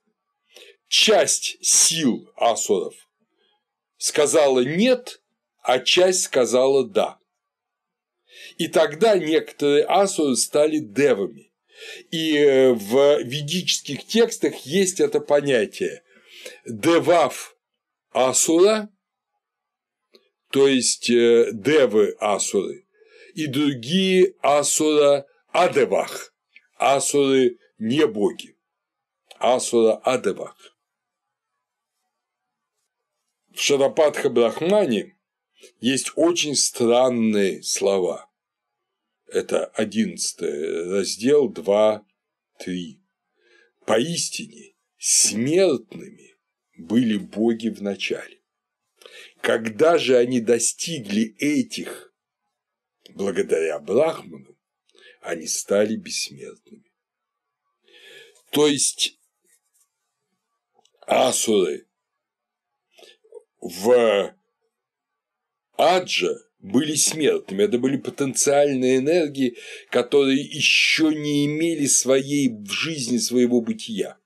часть сил асадов сказала «нет», а часть сказала «да». И тогда некоторые асуры стали девами. И э, в ведических текстах есть это понятие – девав Асура, то есть э, девы Асуры, и другие Асура Адевах, Асуры не боги, Асура Адевах. В Шарапатха Брахмане есть очень странные слова. Это одиннадцатый раздел 2, 3. Поистине смертными были боги в начале. Когда же они достигли этих, благодаря Брахману, они стали бессмертными. То есть асуры в аджа были смертными, это были потенциальные энергии, которые еще не имели своей в жизни своего бытия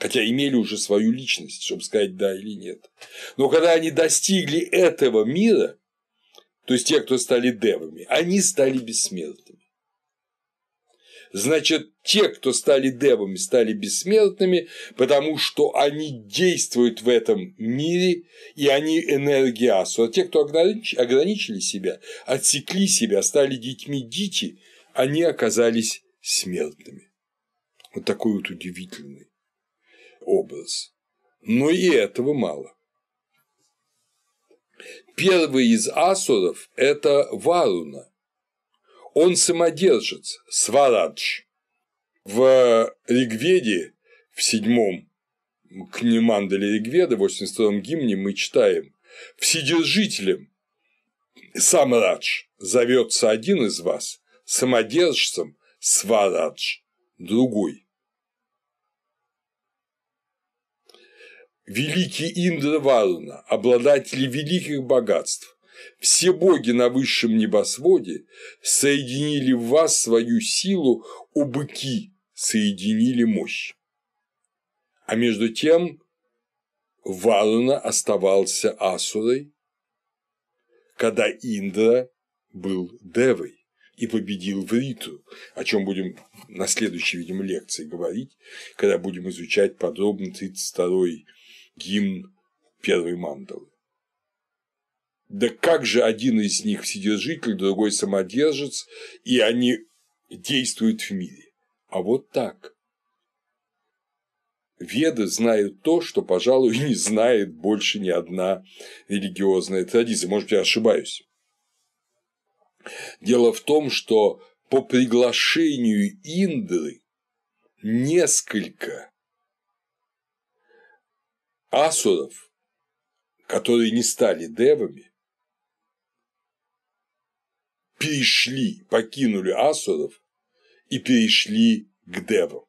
хотя имели уже свою личность, чтобы сказать да или нет. Но когда они достигли этого мира, то есть те, кто стали девами, они стали бессмертными. Значит, те, кто стали девами, стали бессмертными, потому что они действуют в этом мире, и они энергия асу. А те, кто ограничили себя, отсекли себя, стали детьми дити, они оказались смертными. Вот такой вот удивительный образ. Но и этого мало. Первый из асуров – это Варуна. Он самодержец, Сварадж. В Ригведе, в седьмом книге Мандали Ригведа, в 82-м гимне мы читаем «Вседержителем сам Радж зовется один из вас, самодержцем Сварадж – другой». великий Индра Варуна, обладатели великих богатств, все боги на высшем небосводе соединили в вас свою силу, у быки соединили мощь. А между тем Варуна оставался Асурой, когда Индра был Девой и победил Вриту, о чем будем на следующей, видимо, лекции говорить, когда будем изучать подробно 32 гимн первой мандалы. Да как же один из них вседержитель, другой самодержец, и они действуют в мире? А вот так. Веды знают то, что, пожалуй, не знает больше ни одна религиозная традиция. Может, я ошибаюсь. Дело в том, что по приглашению Индры несколько асуров, которые не стали девами, перешли, покинули асуров и перешли к девам.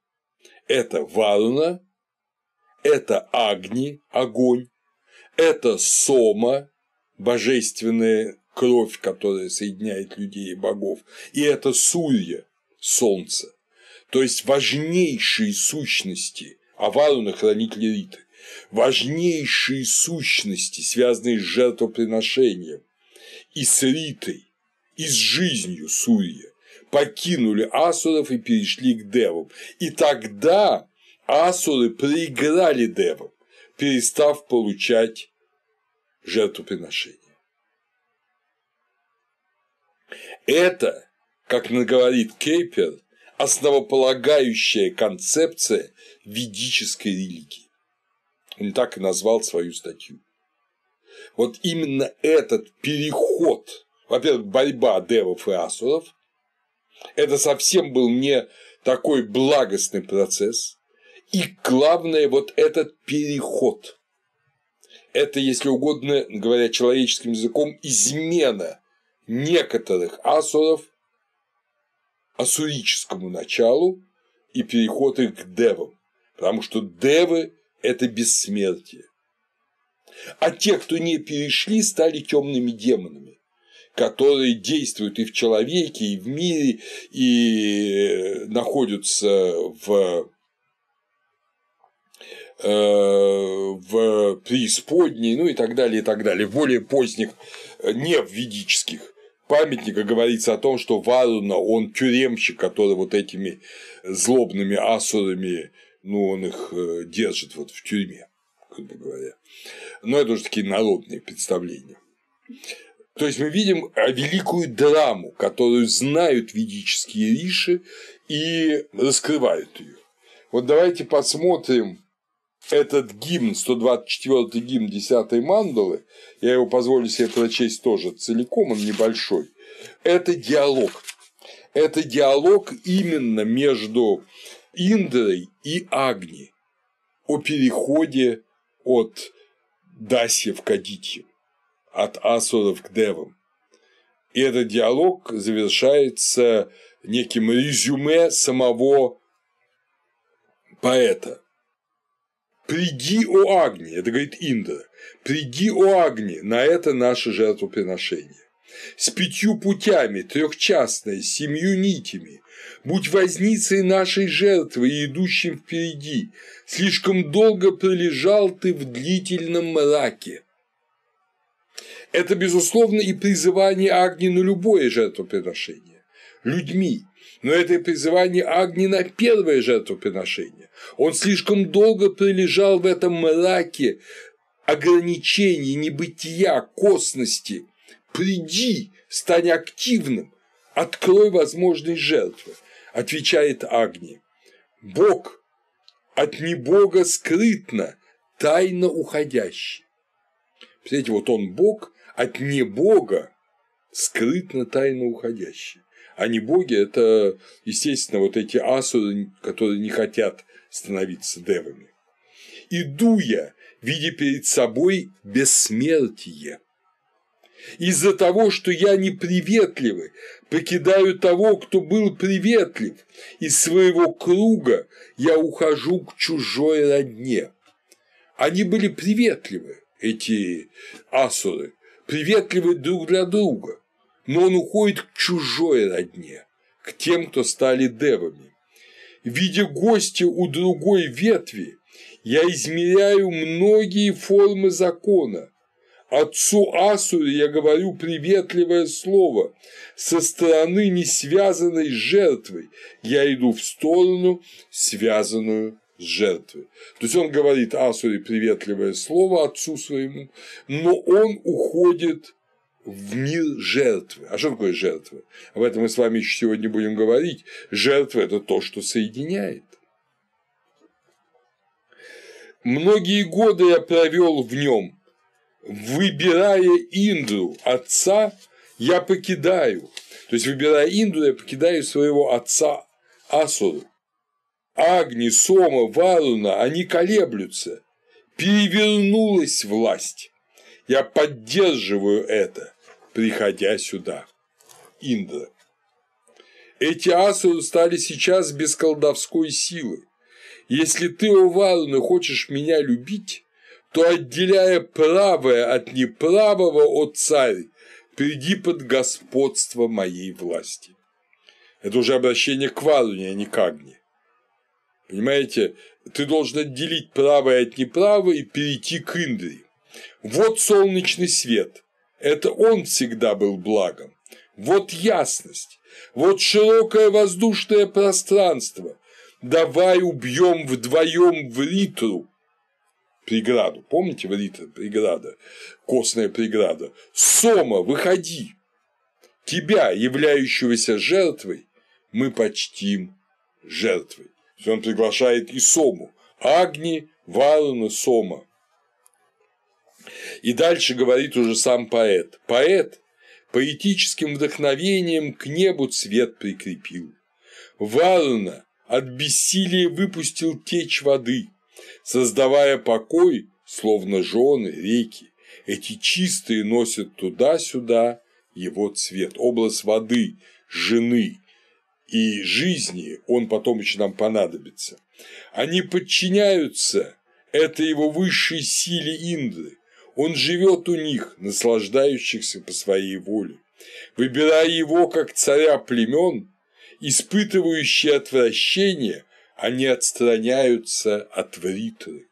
Это Варуна, это Агни, огонь, это Сома, божественная кровь, которая соединяет людей и богов, и это Сурья, солнце, то есть важнейшие сущности, а Варуна – хранитель Риты важнейшие сущности, связанные с жертвоприношением, и с Ритой, и с жизнью Сурья, покинули Асуров и перешли к Девам. И тогда Асуры проиграли Девам, перестав получать жертвоприношение. Это, как говорит Кейпер, основополагающая концепция ведической религии или так и назвал свою статью. Вот именно этот переход, во-первых, борьба девов и асуров, это совсем был не такой благостный процесс, и главное вот этот переход. Это, если угодно, говоря человеческим языком, измена некоторых асуров асурическому началу и переход их к девам, потому что девы – это бессмертие. А те, кто не перешли, стали темными демонами, которые действуют и в человеке, и в мире, и находятся в э, в преисподней, ну и так далее, и так далее. В более поздних, э, не в ведических памятниках говорится о том, что Варуна, он тюремщик, который вот этими злобными асурами ну, он их э, держит вот в тюрьме, как бы говоря. Но это уже такие народные представления. То есть мы видим э, великую драму, которую знают ведические риши и раскрывают ее. Вот давайте посмотрим этот гимн, 124-й гимн 10 мандалы, я его позволю себе прочесть тоже целиком, он небольшой, это диалог. Это диалог именно между Индрой и Агни о переходе от Дасьев к Адитьям, от Асуров к Девам. И этот диалог завершается неким резюме самого поэта. «Приди, о Агни!» – это говорит Индра. «Приди, о Агни!» – на это наше жертвоприношение. С пятью путями, трехчастной, семью нитями, будь возницей нашей жертвы и идущим впереди, слишком долго пролежал ты в длительном мраке. Это, безусловно, и призывание Агни на любое жертвоприношение – людьми, но это и призывание Агни на первое жертвоприношение. Он слишком долго пролежал в этом мраке ограничений, небытия, косности. Приди, стань активным, открой возможность жертвы. Отвечает Агни. Бог от небога скрытно, тайно уходящий. Представляете, вот он Бог от небога скрытно, тайно уходящий. А не боги – это, естественно, вот эти асуры, которые не хотят становиться девами. «Иду я, видя перед собой бессмертие, из-за того, что я неприветливый, покидаю того, кто был приветлив, из своего круга я ухожу к чужой родне. Они были приветливы, эти асуры, приветливы друг для друга, но он уходит к чужой родне, к тем, кто стали девами. Видя гостя у другой ветви, я измеряю многие формы закона, Отцу Асуре я говорю приветливое слово. Со стороны не связанной с жертвой я иду в сторону, связанную с жертвой. То есть он говорит Асуре приветливое слово отцу своему, но он уходит в мир жертвы. А что такое жертва? Об этом мы с вами еще сегодня будем говорить. Жертва – это то, что соединяет. Многие годы я провел в нем – выбирая Инду, отца, я покидаю. То есть, выбирая Инду, я покидаю своего отца Асуру. Агни, Сома, Варуна, они колеблются. Перевернулась власть. Я поддерживаю это, приходя сюда. Индра. Эти асуры стали сейчас без колдовской силы. Если ты, о Варуна, хочешь меня любить, то, отделяя правое от неправого, о царь, приди под господство моей власти. Это уже обращение к Варуне, а не к Агне. Понимаете, ты должен отделить правое от неправого и перейти к индри. Вот солнечный свет. Это он всегда был благом. Вот ясность. Вот широкое воздушное пространство. Давай убьем вдвоем в литру преграду. Помните, Врита, преграда, костная преграда. Сома, выходи! Тебя, являющегося жертвой, мы почтим жертвой. То есть Он приглашает и Сому. Агни, Варуна, Сома. И дальше говорит уже сам поэт. Поэт поэтическим вдохновением к небу цвет прикрепил. Варуна от бессилия выпустил течь воды, создавая покой, словно жены реки. Эти чистые носят туда-сюда его цвет, область воды, жены и жизни, он потом еще нам понадобится. Они подчиняются этой его высшей силе Инды, он живет у них, наслаждающихся по своей воле. Выбирая его как царя племен, испытывающие отвращение, они отстраняются от вритры.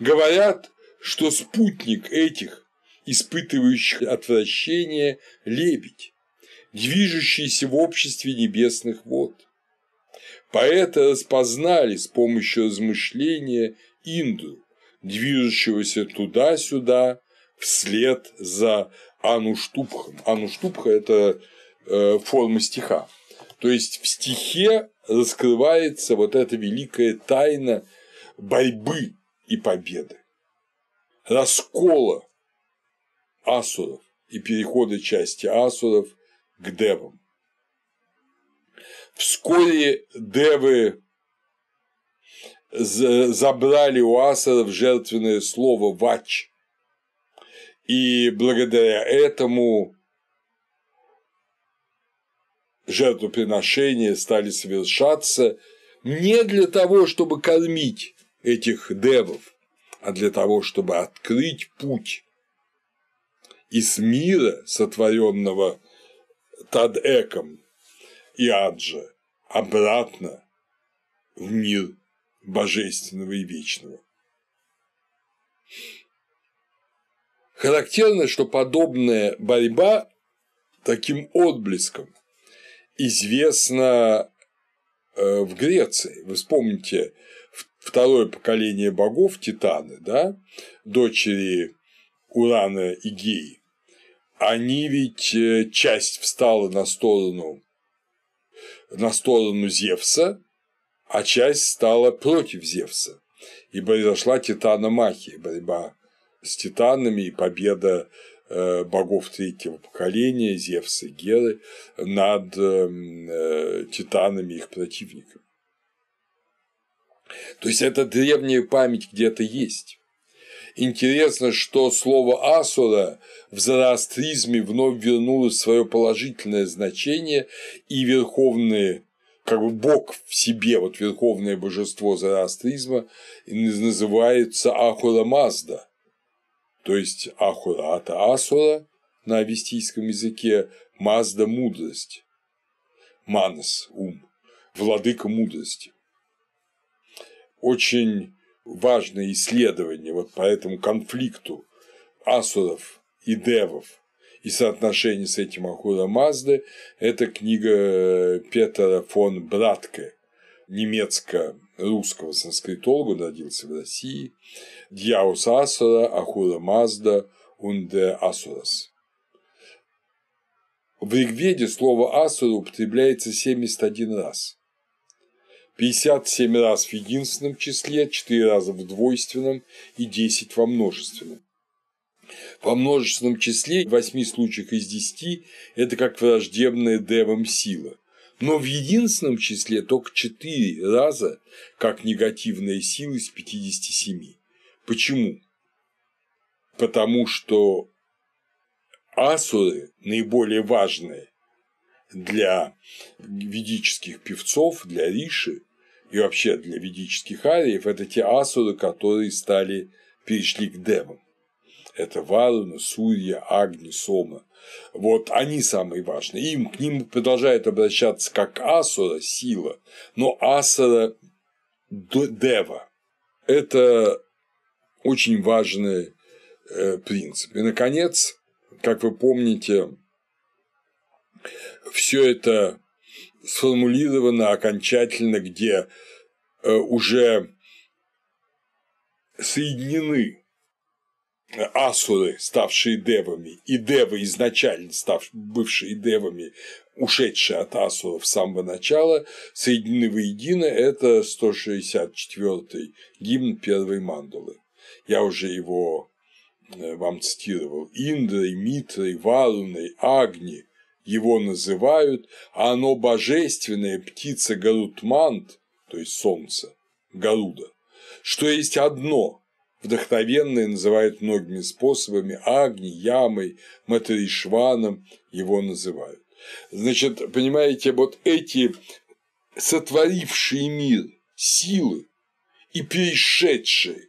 Говорят, что спутник этих, испытывающих отвращение, лебедь, движущийся в обществе небесных вод. Поэта распознали с помощью размышления Инду, движущегося туда-сюда вслед за Ануштупхом. Ануштупха – это э, форма стиха. То есть в стихе раскрывается вот эта великая тайна борьбы и победы, раскола асуров и перехода части асуров к девам. Вскоре девы забрали у асуров жертвенное слово «вач», и благодаря этому жертвоприношения стали совершаться не для того, чтобы кормить этих девов, а для того, чтобы открыть путь из мира, сотворенного Тадеком и Аджа, обратно в мир божественного и вечного. Характерно, что подобная борьба таким отблеском известно э, в Греции. Вы вспомните второе поколение богов Титаны, да, дочери Урана и Геи. Они ведь э, часть встала на сторону, на сторону Зевса, а часть стала против Зевса. И произошла Титана Титаномахия, борьба с титанами и победа Э, богов третьего поколения, Зевса и Геры, над э, э, титанами их противниками. То есть эта древняя память где-то есть. Интересно, что слово «асура» в зороастризме вновь вернуло свое положительное значение, и верховные как бы бог в себе, вот верховное божество зороастризма, называется Ахура Мазда, то есть Ахурата Асура на авистийском языке Мазда – мудрость, Манас – ум, владыка мудрости. Очень важное исследование вот по этому конфликту асуров и девов и соотношение с этим Ахура Мазды – это книга Петра фон Братке – немецко-русского санскритолога, родился в России, Дьяус Асура, Ахура Мазда, Унде Асурас. В Ригведе слово «асура» употребляется 71 раз. 57 раз в единственном числе, 4 раза в двойственном и 10 во множественном. Во множественном числе в 8 случаях из 10 это как враждебная девам сила – но в единственном числе только 4 раза как негативная сила из 57. Почему? Потому что асуры наиболее важные для ведических певцов, для риши и вообще для ведических ариев – это те асуры, которые стали перешли к демам. – это Варуна, Сурья, Агни, Сома. Вот они самые важные. Им к ним продолжает обращаться как Асура – сила, но Асура – Дева. Это очень важный э, принцип. И, наконец, как вы помните, все это сформулировано окончательно, где э, уже соединены асуры, ставшие девами, и девы, изначально став, бывшие девами, ушедшие от асуров с самого начала, соединены воедино – это 164-й гимн первой мандалы. Я уже его э, вам цитировал. Индрой, Митрой, Варуной, Агни его называют, а оно божественная птица Гарутмант, то есть солнце, Гаруда, что есть одно – вдохновенные называют многими способами – Агни, Ямой, Матаришваном его называют. Значит, понимаете, вот эти сотворившие мир силы и перешедшие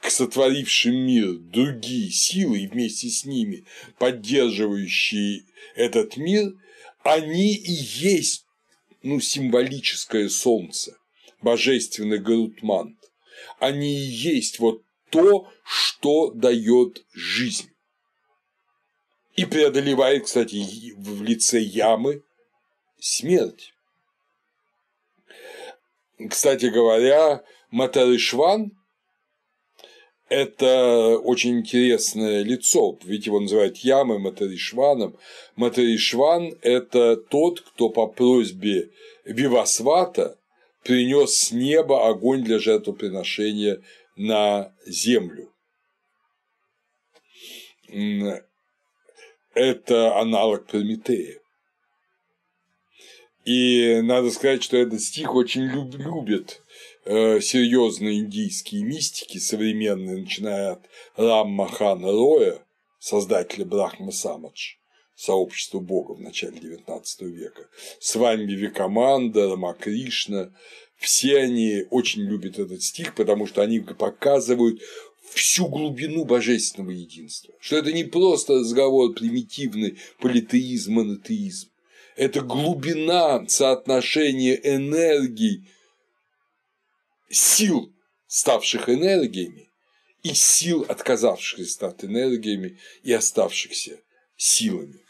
к сотворившим мир другие силы и вместе с ними поддерживающие этот мир, они и есть ну, символическое солнце, божественный Гарутмант. Они и есть вот то, что дает жизнь. И преодолевает, кстати, в лице ямы смерть. Кстати говоря, Матарышван – это очень интересное лицо, ведь его называют ямой Матаришваном. Матаришван – это тот, кто по просьбе Вивасвата принес с неба огонь для жертвоприношения на землю. Это аналог Прометея. И надо сказать, что этот стих очень любят э, серьезные индийские мистики современные, начиная от Раммахана Роя, создателя Брахма Самадж, сообществу Бога в начале XIX века. С вами Вивекаманда, Макришна. Все они очень любят этот стих, потому что они показывают всю глубину божественного единства. Что это не просто разговор примитивный политеизм, монотеизм. Это глубина соотношения энергий, сил, ставших энергиями, и сил, отказавшихся стать энергиями и оставшихся силами.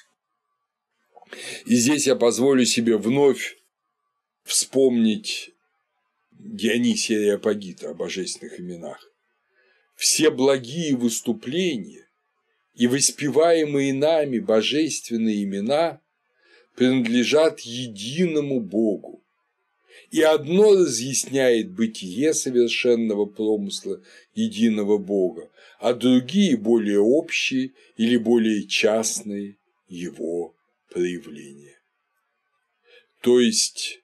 И здесь я позволю себе вновь вспомнить Дионисия и Апогита о божественных именах. Все благие выступления и воспеваемые нами божественные имена принадлежат единому Богу, и одно разъясняет бытие совершенного промысла единого Бога, а другие более общие или более частные его проявления. То есть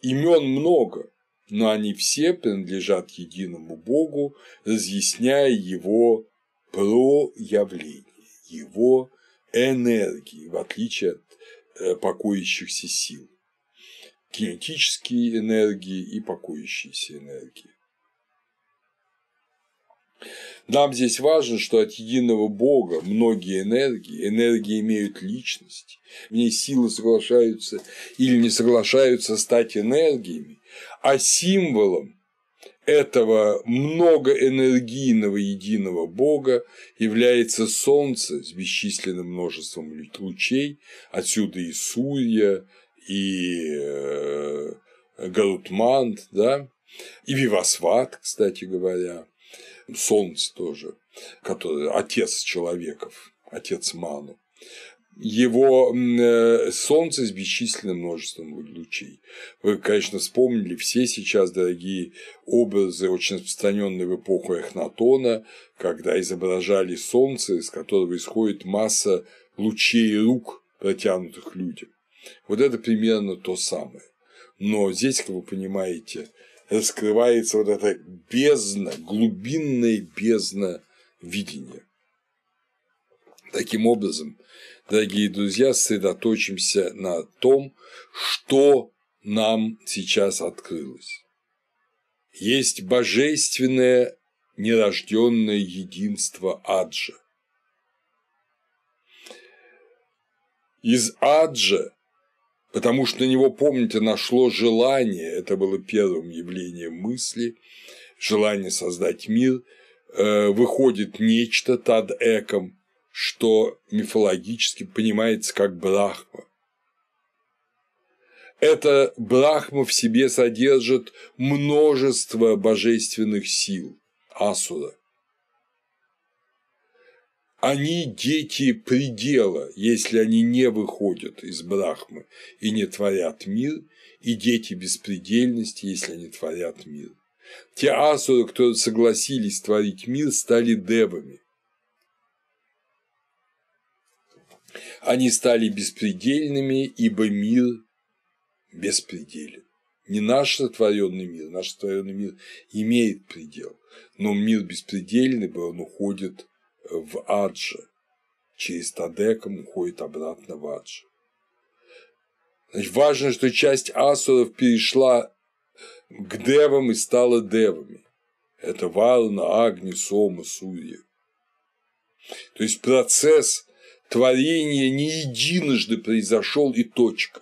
имен много, но они все принадлежат единому Богу, разъясняя его проявление, его энергии, в отличие от э, покоящихся сил, кинетические энергии и покоящиеся энергии. Нам здесь важно, что от единого Бога многие энергии, энергии имеют личность, в ней силы соглашаются или не соглашаются стать энергиями, а символом этого многоэнергийного единого Бога является Солнце с бесчисленным множеством лучей, отсюда и Сурья, и э, Гарутмант, да, и Вивасват, кстати говоря. Солнце тоже, который отец человеков, отец Ману. Его э, солнце с бесчисленным множеством лучей. Вы, конечно, вспомнили все сейчас дорогие образы, очень распространенные в эпоху Эхнатона, когда изображали солнце, из которого исходит масса лучей и рук, протянутых людям. Вот это примерно то самое. Но здесь, как вы понимаете, раскрывается вот эта бездна, глубинная бездна видения. Таким образом, дорогие друзья, сосредоточимся на том, что нам сейчас открылось. Есть божественное нерожденное единство Аджа. Из Аджа потому что на него, помните, нашло желание, это было первым явлением мысли, желание создать мир, э, выходит нечто тад эком, что мифологически понимается как Брахма. Это Брахма в себе содержит множество божественных сил, асура, они дети предела, если они не выходят из Брахмы и не творят мир, и дети беспредельности, если они творят мир. Те асуры, которые согласились творить мир, стали девами. Они стали беспредельными, ибо мир беспределен. Не наш сотворенный мир, наш сотворенный мир имеет предел, но мир беспредельный, бы он уходит в Аджи. Через Тадеком уходит обратно в Аджи. Значит, важно, что часть асуров перешла к девам и стала девами. Это Варна, Агни, Сома, Сурья. То есть процесс творения не единожды произошел и точка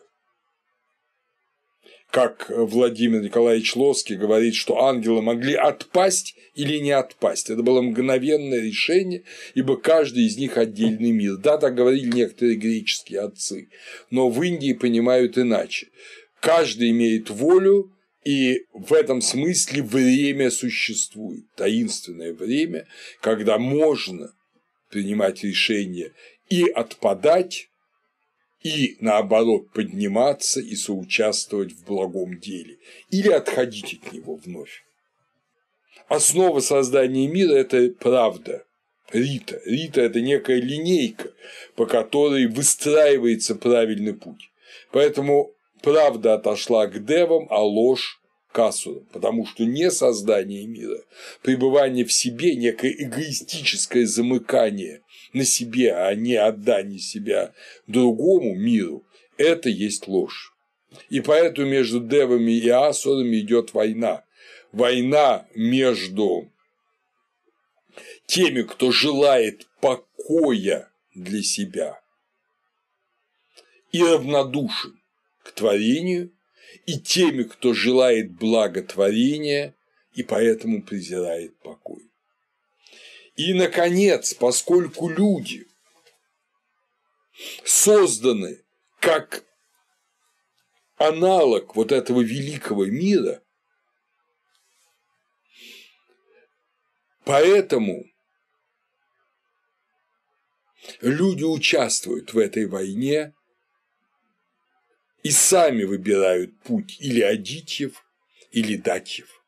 как Владимир Николаевич Лоский говорит, что ангелы могли отпасть или не отпасть. Это было мгновенное решение, ибо каждый из них отдельный мир. Да, так говорили некоторые греческие отцы, но в Индии понимают иначе. Каждый имеет волю, и в этом смысле время существует, таинственное время, когда можно принимать решение и отпадать, и, наоборот, подниматься и соучаствовать в благом деле, или отходить от него вновь. Основа создания мира – это правда, Рита. Рита – это некая линейка, по которой выстраивается правильный путь. Поэтому правда отошла к девам, а ложь Кассу, потому что не создание мира, пребывание в себе, некое эгоистическое замыкание на себе, а не отдание себя другому миру, это есть ложь. И поэтому между девами и асурами идет война. Война между теми, кто желает покоя для себя и равнодушен к творению и теми, кто желает благотворения и поэтому презирает покой. И, наконец, поскольку люди созданы как аналог вот этого великого мира, поэтому люди участвуют в этой войне и сами выбирают путь или Адитьев, или Датьев.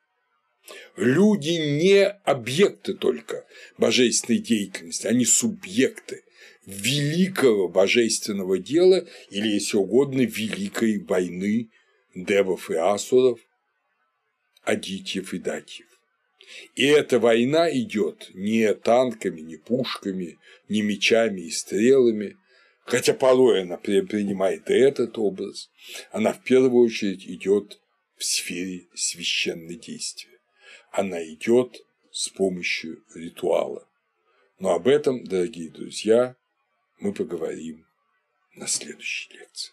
Люди не объекты только божественной деятельности, они субъекты великого божественного дела или, если угодно, великой войны девов и асуров, адитьев и датьев. И эта война идет не танками, не пушками, не мечами и стрелами, Хотя порой она принимает и этот образ, она в первую очередь идет в сфере священной действия. Она идет с помощью ритуала. Но об этом, дорогие друзья, мы поговорим на следующей лекции.